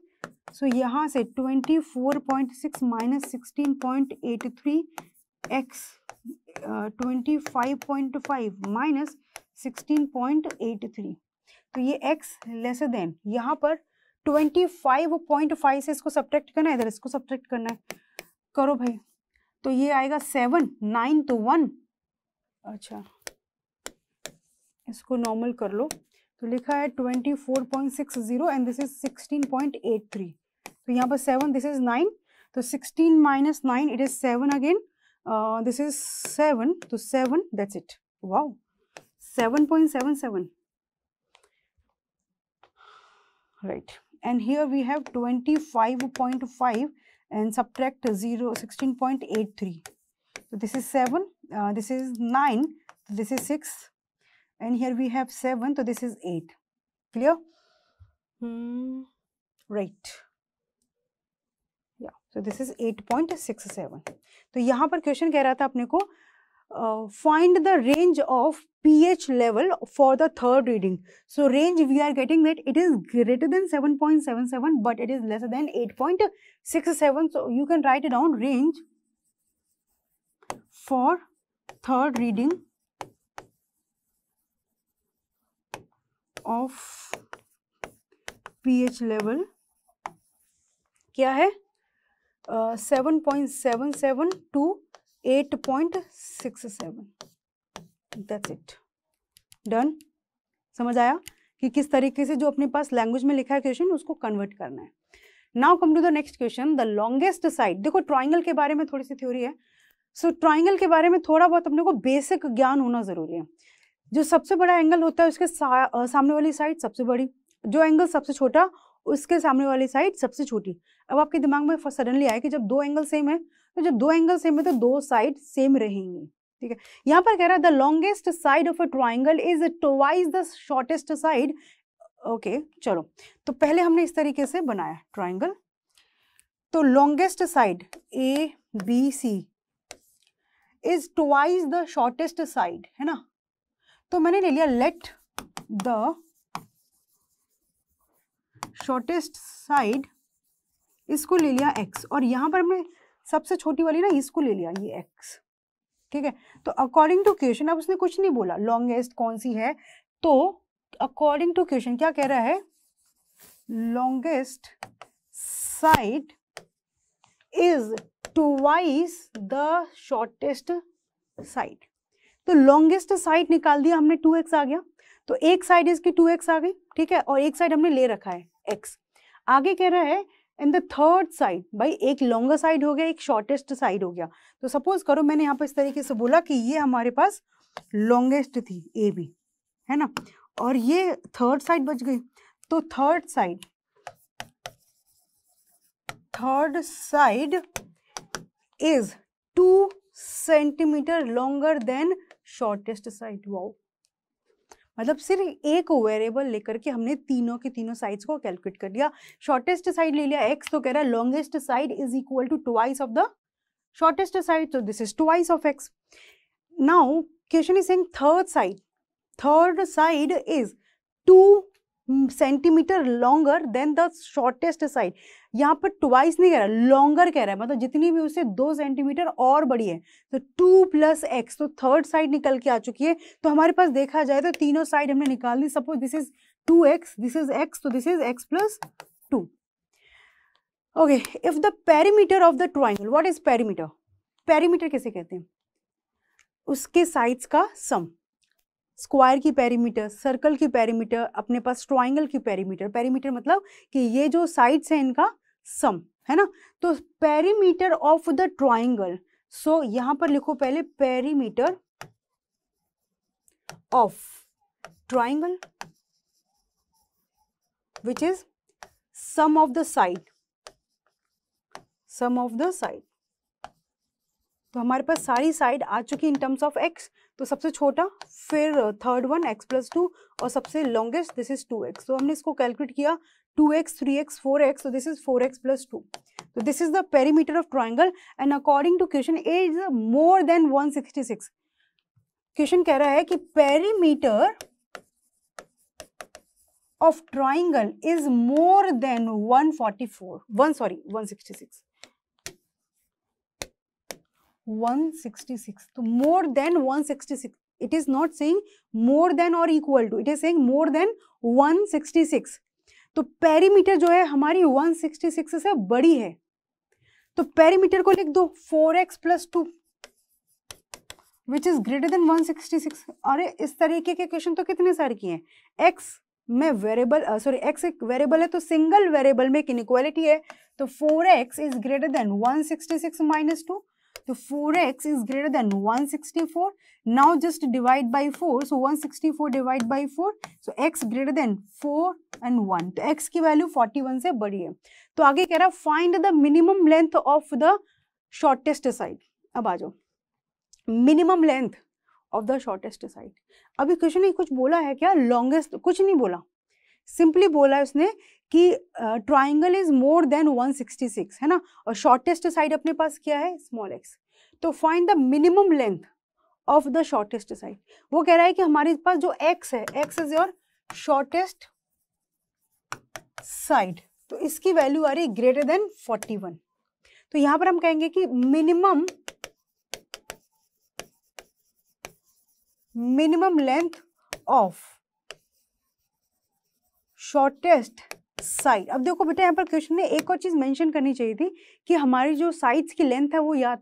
Speaker 1: so यहाँ से twenty four point six minus sixteen point eight three x twenty five point five minus sixteen point eight three तो ये एक्स लेस देन यहाँ पर ट्वेंटी फाइव पॉइंट फाइव से इसको सब्ट्रैक्ट करना है इधर इसको सब्ट्रैक्ट करना है करो भाई तो ये आएगा सेवन नाइन तो वन अच्छा इसको नॉर्मल कर लो तो लिखा है twenty four point six zero and this is sixteen point eight three तो यहाँ पर सेवन दिस इज नाइन तो sixteen minus nine it is seven again uh, this is 7 to 7 that's it wow 7.77 right and here we have 25.5 and subtract 0 16.83 so this is 7 uh, this is 9 this is 6 and here we have 7 so this is 8 clear hmm. right तो दिस इज 8.67 तो यहाँ पर क्वेश्चन कह रहा था अपने को find the range of P H level for the third reading so range we are getting that it is greater than 7.77 but it is less than 8.67 so you can write down range for third reading of P H level क्या है seven point seven seven to eight point six seven that's it done समझ आया कि किस तरीके से जो अपने पास लैंग्वेज में लिखा है क्वेश्चन उसको कन्वर्ट करना है now come to the next question the longest side देखो ट्राइंगल के बारे में थोड़ी सी थ्योरी है सो so, ट्राइंगल के बारे में थोड़ा बहुत अपने को बेसिक ज्ञान होना ज़रूरी है जो सबसे बड़ा एंगल होता है उसके सा, आ, सामने वाली साइड सबसे बड़ी जो एंगल सबसे छोटा उसके सामने वाली साइड सबसे छोटी अब आपके दिमाग में सडनली आया कि जब दो एंगल सेम है तो जब दो एंगल सेम है तो दो साइड सेम रहेंगी ठीक है यहाँ पर कह रहा है the longest side of a triangle is twice the shortest side okay चलो तो पहले हमने इस तरीके से बनाया ट्राइंगल तो longest side A B C is twice the shortest side है ना तो मैंने ले लिया लेट द शॉर्टेस्ट साइड इसको ले लिया एक्स और यहाँ पर मैं सबसे छोटी वाली ना इसको ले लिया ये एक्स ठीक है तो अकॉर्डिंग टू क्वेश्चन अब उसने कुछ नहीं बोला लॉन्गेस्ट कौन सी है तो अकॉर्डिंग टू क्वेश्चन क्या कह रहा है longest side is twice the shortest side तो लॉन्गेस्ट साइड निकाल दिया हमने टू एक्स आ गया तो एक साइड इसकी टू एक्स आ गई ठीक है और एक साइड हमने ले रखा है एक्स आगे कह रहा है इन द थर्ड साइड भाई एक लॉन्गर साइड हो गया एक शॉर्टेस्ट साइड हो गया तो सपोज करो मैंने यहाँ पर इस तरीके से बोला कि ये हमारे पास लॉन्गेस्ट थी ए बी है ना और ये थर्ड साइड बच गई तो third side third side is two centimetre longer than shortest side wow मतलब सिर्फ एक वेरिएबल लेकर के हमने तीनों के तीनों साइड्स को कैलकुलेट कर लिया शॉर्टेस्ट साइड ले लिया एक्स तो कह रहा है longest side is equal to twice of the shortest side तो this is twice of x now question is saying third side third side is two centimetre longer than the shortest side यहाँ पर ट्वाइस नहीं कह रहा लॉन्गर कह रहा है मतलब जितनी भी उसे दो सेंटीमीटर और बड़ी है तो टू प्लस एक्स तो थर्ड साइड निकल के आ चुकी है तो हमारे पास देखा जाए तो तीनों साइड हमने निकाल दी suppose this is two x this is x तो this is x plus two okay if the perimeter of the triangle what is perimeter perimeter कैसे कहते हैं उसके साइड्स का सम स्क्वायर की पैरीमीटर सर्कल की पेरीमीटर अपने पास ट्राइंगल की पैरीमीटर पैरीमीटर मतलब कि ये जो साइड्स हैं इनका सम है ना तो perimeter of the triangle so यहां पर लिखो पहले perimeter of triangle which is sum of the side sum of the side तो हमारे पास सारी साइड आ चुकी इन टर्म्स ऑफ एक्स तो सबसे छोटा फिर third one x plus two और सबसे longest this is two x तो हमने इसको कैलकुलेट किया two x three x four x तो this is four x plus two तो this is the perimeter of triangle and according to question a is more than one sixty six question कह रहा है कि perimeter of triangle is more than 144 one sorry 166 166 तो more than 166 it is not saying more than or equal to it is saying more than 166 तो पेरीमीटर जो है हमारी 166 से बड़ी है तो पेरीमीटर को लिख दो 4x x plus two which is greater than 166 अरे इस तरीके के क्वेश्चन तो कितने सारे किए हैं x में वेरिएबल सॉरी x एक वेरिएबल है तो सिंगल वेरिएबल में एक इनक्वालिटी है तो 4x x is greater than one sixty six minus two तो 4x is greater than 164. Now just divide by 4. So 164 divide by 4. So x greater than 4 and 1. तो x की वैल्यू 41 से बड़ी है तो आगे कह रहा find the minimum length of the shortest side अब आ जाओ minimum length of the shortest side अभी क्वेश्चन ने कुछ बोला है क्या लॉन्गेस्ट कुछ नहीं बोला सिंपली बोला है उसने कि ट्राइंगल इज मोर देन 166 है ना और शॉर्टेस्ट साइड अपने पास क्या है स्मॉल एक्स तो find the minimum length of the shortest side वो कह रहा है कि हमारे पास जो एक्स है x is your shortest side तो इसकी वैल्यू आ रही ग्रेटर देन 41 तो यहां पर हम कहेंगे कि minimum minimum length of shortest side अब देखो बेटा यहाँ पर क्वेश्चन ने एक और चीज़ मेंशन करनी चाहिए थी कि हमारी जो साइड्स की लेंथ है वो या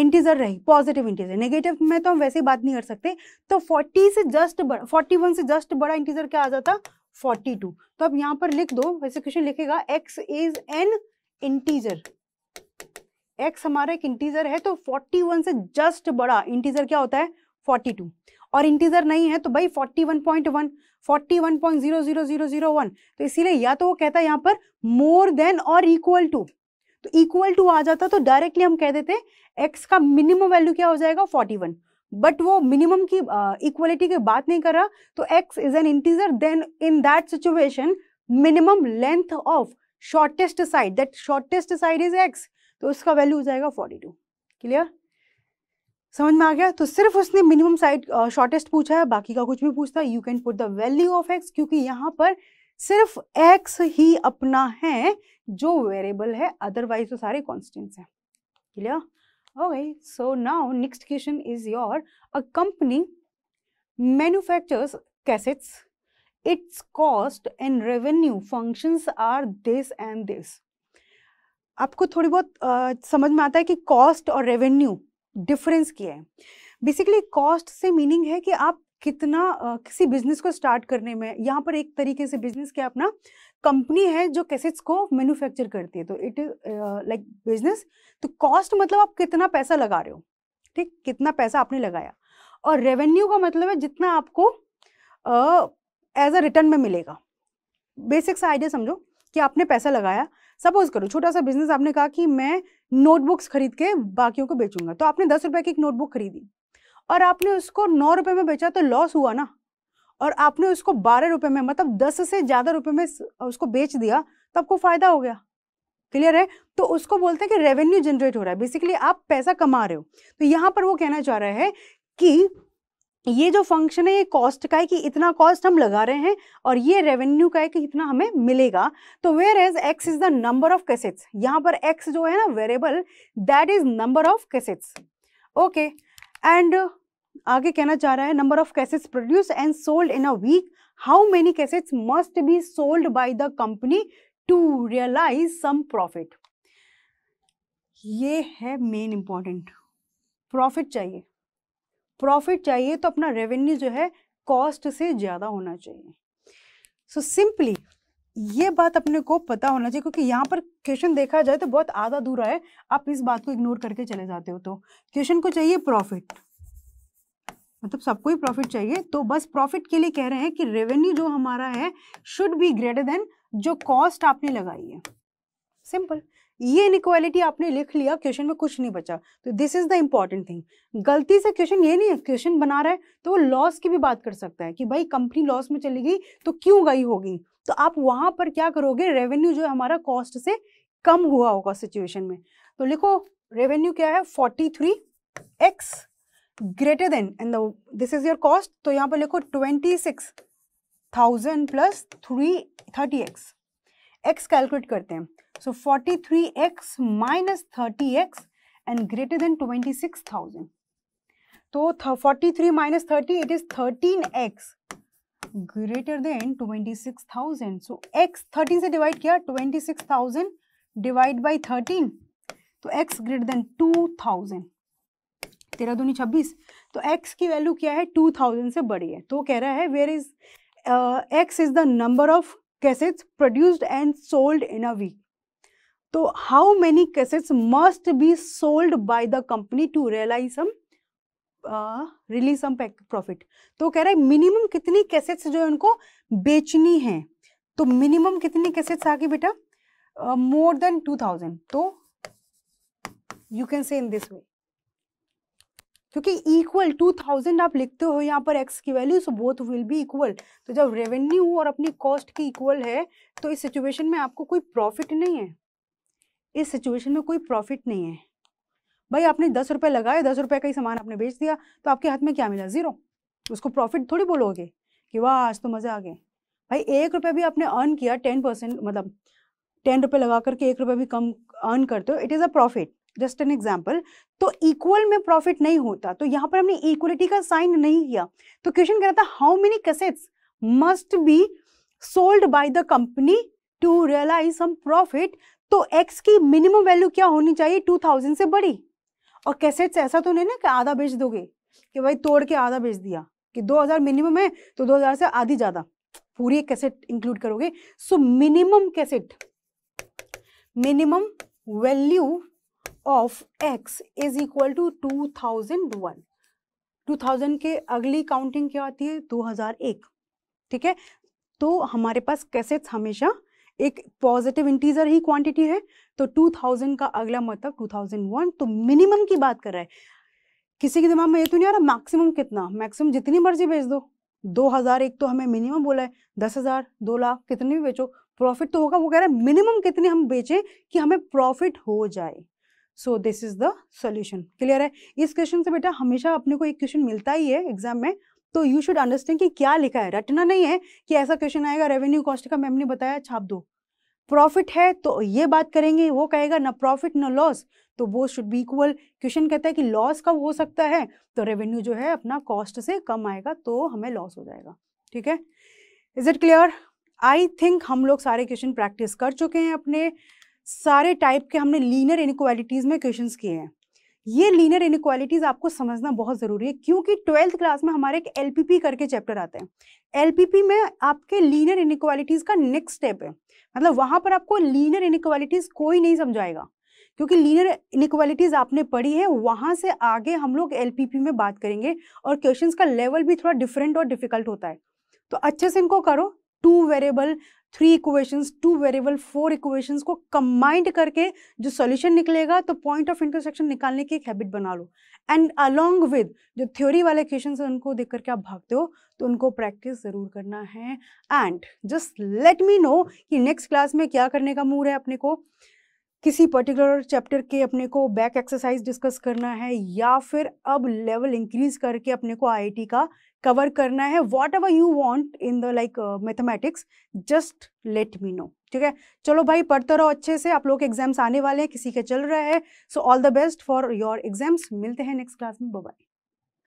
Speaker 1: इंटीजर रही पॉजिटिव इंटीजर नेगेटिव में तो हम वैसे ही बात नहीं कर सकते तो 40 से जस्ट बड़ा 41 से जस्ट बड़ा इंटीजर क्या आ जाता 42 तो अब यहाँ पर लिख दो वैसे क्वेश्चन लिखेगा x is an integer x हमारा एक इंटीजर है तो 41 से जस्ट बड़ा इंटीजर क्या होता है 42 और इंटीजर नहीं है तो भाई 41.1 41.00001 तो इसीलिए या तो वो कहता है यहाँ पर मोर देन और इक्वल टू तो इक्वल टू आ जाता तो डायरेक्टली हम कह देते एक्स का मिनिमम वैल्यू क्या हो जाएगा 41 बट वो मिनिमम की इक्वलिटी uh, की बात नहीं कर रहा तो x is an integer then in that situation minimum length of shortest side that shortest side is x तो उसका वैल्यू हो जाएगा 42 क्लियर समझ में आ गया तो सिर्फ उसने मिनिमम साइड शॉर्टेस्ट पूछा है बाकी का कुछ भी पूछता है you can put the value of x क्योंकि यहाँ पर सिर्फ एक्स ही अपना है जो वेरिएबल है अदरवाइज तो सारे कॉन्स्टेंट्स हैं clear okay so now next question is your a company manufactures cassettes its cost and revenue functions are this and this आपको थोड़ी बहुत uh, समझ में आता है कि कॉस्ट और रेवेन्यू डिफरेंस किया है बेसिकली कॉस्ट से मीनिंग है कि आप कितना आ, किसी बिजनेस को स्टार्ट करने में यहाँ पर एक तरीके से बिजनेस क्या अपना कंपनी है जो कैसेट्स को मैन्युफैक्चर करती है तो इट इज लाइक बिजनेस तो कॉस्ट मतलब आप कितना पैसा लगा रहे हो ठीक कितना पैसा आपने लगाया और रेवेन्यू का मतलब है जितना आपको एज अ रिटर्न में मिलेगा सा आइडिया समझो कि आपने पैसा लगाया सपोज करो छोटा सा बिजनेस आपने कहा कि मैं नोटबुक्स खरीद के बाकियों को बेचूंगा तो आपने दस रुपए की एक नोटबुक खरीदी और आपने उसको नौ रुपए में बेचा तो लॉस हुआ ना और आपने उसको बारह रुपए में मतलब दस से ज्यादा रुपए में उसको बेच दिया तो आपको फायदा हो गया क्लियर है तो उसको बोलते हैं कि रेवेन्यू जनरेट हो रहा है बेसिकली आप पैसा कमा रहे हो तो यहाँ पर वो कहना चाह रहा है कि ये जो फंक्शन है ये कॉस्ट का है कि इतना कॉस्ट हम लगा रहे हैं और ये रेवेन्यू का है कि इतना हमें मिलेगा तो whereas x is the number of cassettes यहाँ पर एक्स जो है ना variable that is number of cassettes okay and आगे कहना चाह रहा है number of cassettes produce and sold in a week how many cassettes must be sold by the company to realise some profit ये है मेन इंपॉर्टेंट प्रॉफिट चाहिए प्रॉफिट चाहिए तो अपना रेवेन्यू जो है कॉस्ट से ज़्यादा होना चाहिए सो so, सिंपली ये बात अपने को पता होना चाहिए क्योंकि यहाँ पर क्वेश्चन देखा जाए तो बहुत आधा अधूरा है आप इस बात को इग्नोर करके चले जाते हो तो क्वेश्चन को चाहिए प्रॉफिट मतलब सबको ही प्रॉफिट चाहिए तो बस प्रॉफिट के लिए कह रहे हैं कि रेवेन्यू जो हमारा है शुड बी ग्रेटर देन जो कॉस्ट आपने लगाई है सिंपल ये इनक्वालिटी आपने लिख लिया क्वेश्चन में कुछ नहीं बचा तो this is the important thing गलती से क्वेश्चन ये नहीं है क्वेश्चन बना रहा है तो वो लॉस की भी बात कर सकता है कि भाई कंपनी लॉस में चली गई तो क्यों गई होगी तो आप वहां पर क्या करोगे रेवेन्यू जो है हमारा कॉस्ट से कम हुआ होगा सिचुएशन में तो लिखो रेवेन्यू क्या है forty three x greater than and this is your cost तो यहाँ पर लिखो twenty six thousand plus three thirty x x calculate करते हैं So 43x minus 30x and greater than 26,000. So 43 minus 30, it is 13x greater than 26,000. So x 13 से डिवाइड किया 26,000 डिवाइड बाय 13. तो x ग्रेटर देन 2,000. तेरह दूनी छब्बीस तो x की वैल्यू क्या है 2,000 से बड़ी है तो कह रहा है where is x is the number of cassettes produced and sold in a week तो how many cassettes must be sold by the company to realise some release some profit तो कह रहा है मिनिमम कितनी कैसेट्स जो है उनको बेचनी है तो मिनिमम कितनी कैसेट्स आगे बेटा मोर देन टू थाउजेंड तो you can say in this way क्योंकि इक्वल टू थाउजेंड आप लिखते हो यहाँ पर एक्स की value so both will be equal तो जब रेवेन्यू और अपनी कॉस्ट की इक्वल है तो इस सिचुएशन में आपको कोई प्रॉफिट नहीं है इस सिचुएशन में कोई प्रॉफिट नहीं है भाई आपने दस रुपए लगाए दस रुपए का ही सामान आपने बेच दिया तो आपके हाथ में क्या मिला ज़ीरो उसको प्रॉफिट थोड़ी बोलोगे कि वाह आज तो मज़े आ गए भाई एक रुपये भी आपने अर्न किया टेन परसेंट मतलब टेन रुपये लगा करके एक रुपये भी कम अर्न करते हो it is a profit just an example तो इक्वल में प्रॉफिट नहीं होता तो यहाँ पर हमने इक्वलिटी का साइन नहीं किया तो क्वेश्चन कह रहा था how many cassettes must be sold by the company to realise some profit तो एक्स की मिनिमम वैल्यू क्या होनी चाहिए टू थाउजेंड से बड़ी और कैसेट्स ऐसा तो नहीं ना कि आधा बेच दोगे कि भाई तोड़ के आधा बेच दिया कि 2000 मिनिमम है तो 2000 से आधी ज़्यादा पूरी एक कैसेट इंक्लूड करोगे so minimum cassette minimum value of x is equal to two thousand one two thousand के अगली काउंटिंग क्या आती है दो हजार एक ठीक है तो हमारे पास कैसेट्स हमेशा एक पॉजिटिव इंटीजर ही क्वांटिटी है तो 2000 का अगला मतलब 2001 तो मिनिमम की बात कर रहा है किसी के दिमाग में ये तो नहीं आ रहा मैक्सिमम कितना मैक्सिमम जितनी मर्जी बेच दो दो हज़ार एक तो हमें मिनिमम बोला है दस हज़ार दो लाख कितने भी बेचो प्रॉफिट तो होगा वो कह रहा है मिनिमम कितने हम बेचे कि हमें प्रॉफिट हो जाए so this is the solution clear है इस क्वेश्चन से बेटा हमेशा अपने को एक क्वेश्चन मिलता ही है एग्जाम में तो यू शुड अंडरस्टैंड कि क्या लिखा है रटना नहीं है कि ऐसा क्वेश्चन आएगा रेवेन्यू कॉस्ट का मैम ने बताया छाप दो प्रॉफिट है तो ये बात करेंगे वो कहेगा ना प्रॉफिट ना लॉस तो वो शुड बी इक्वल क्वेश्चन कहता है कि लॉस कब हो सकता है तो रेवेन्यू जो है अपना कॉस्ट से कम आएगा तो हमें लॉस हो जाएगा ठीक है is it clear I think हम लोग सारे क्वेश्चन प्रैक्टिस कर चुके हैं अपने सारे टाइप के हमने लीनर इनक्वालिटीज़ में क्वेश्चंस किए हैं ये लीनियर इनक्वालिटीज़ आपको समझना बहुत ज़रूरी है क्योंकि ट्वेल्थ क्लास में हमारे एक एल करके चैप्टर आते हैं एल में आपके लीनियर इनक्वालिटीज़ का नेक्स्ट स्टेप है मतलब वहां पर आपको लीनियर इनक्वालिटीज़ कोई नहीं समझाएगा क्योंकि लीनियर इनक्वालिटीज़ आपने पढ़ी है वहां से आगे हम लोग एल में बात करेंगे और क्वेश्चन का लेवल भी थोड़ा डिफरेंट और डिफिकल्ट होता है तो अच्छे से इनको करो two variable three equations two variable four equations को कंबाइंड करके जो सॉल्यूशन निकलेगा तो पॉइंट ऑफ इंटरसेक्शन निकालने की एक हैबिट बना लो एंड अलोंग विद जो थ्योरी वाले क्वेश्चन हैं उनको देख करके आप भागते हो तो उनको प्रैक्टिस ज़रूर करना है and just let me know कि नेक्स्ट क्लास में क्या करने का मूड है अपने को किसी पर्टिकुलर चैप्टर के अपने को बैक एक्सरसाइज डिस्कस करना है या फिर अब लेवल इंक्रीज करके अपने को आईआईटी का कवर करना है whatever you want in the like mathematics just let me know ठीक है चलो भाई पढ़ते रहो अच्छे से आप लोग के एग्जाम्स आने वाले हैं किसी के चल रहे हैं so all the best for your exams मिलते हैं नेक्स्ट क्लास में बाय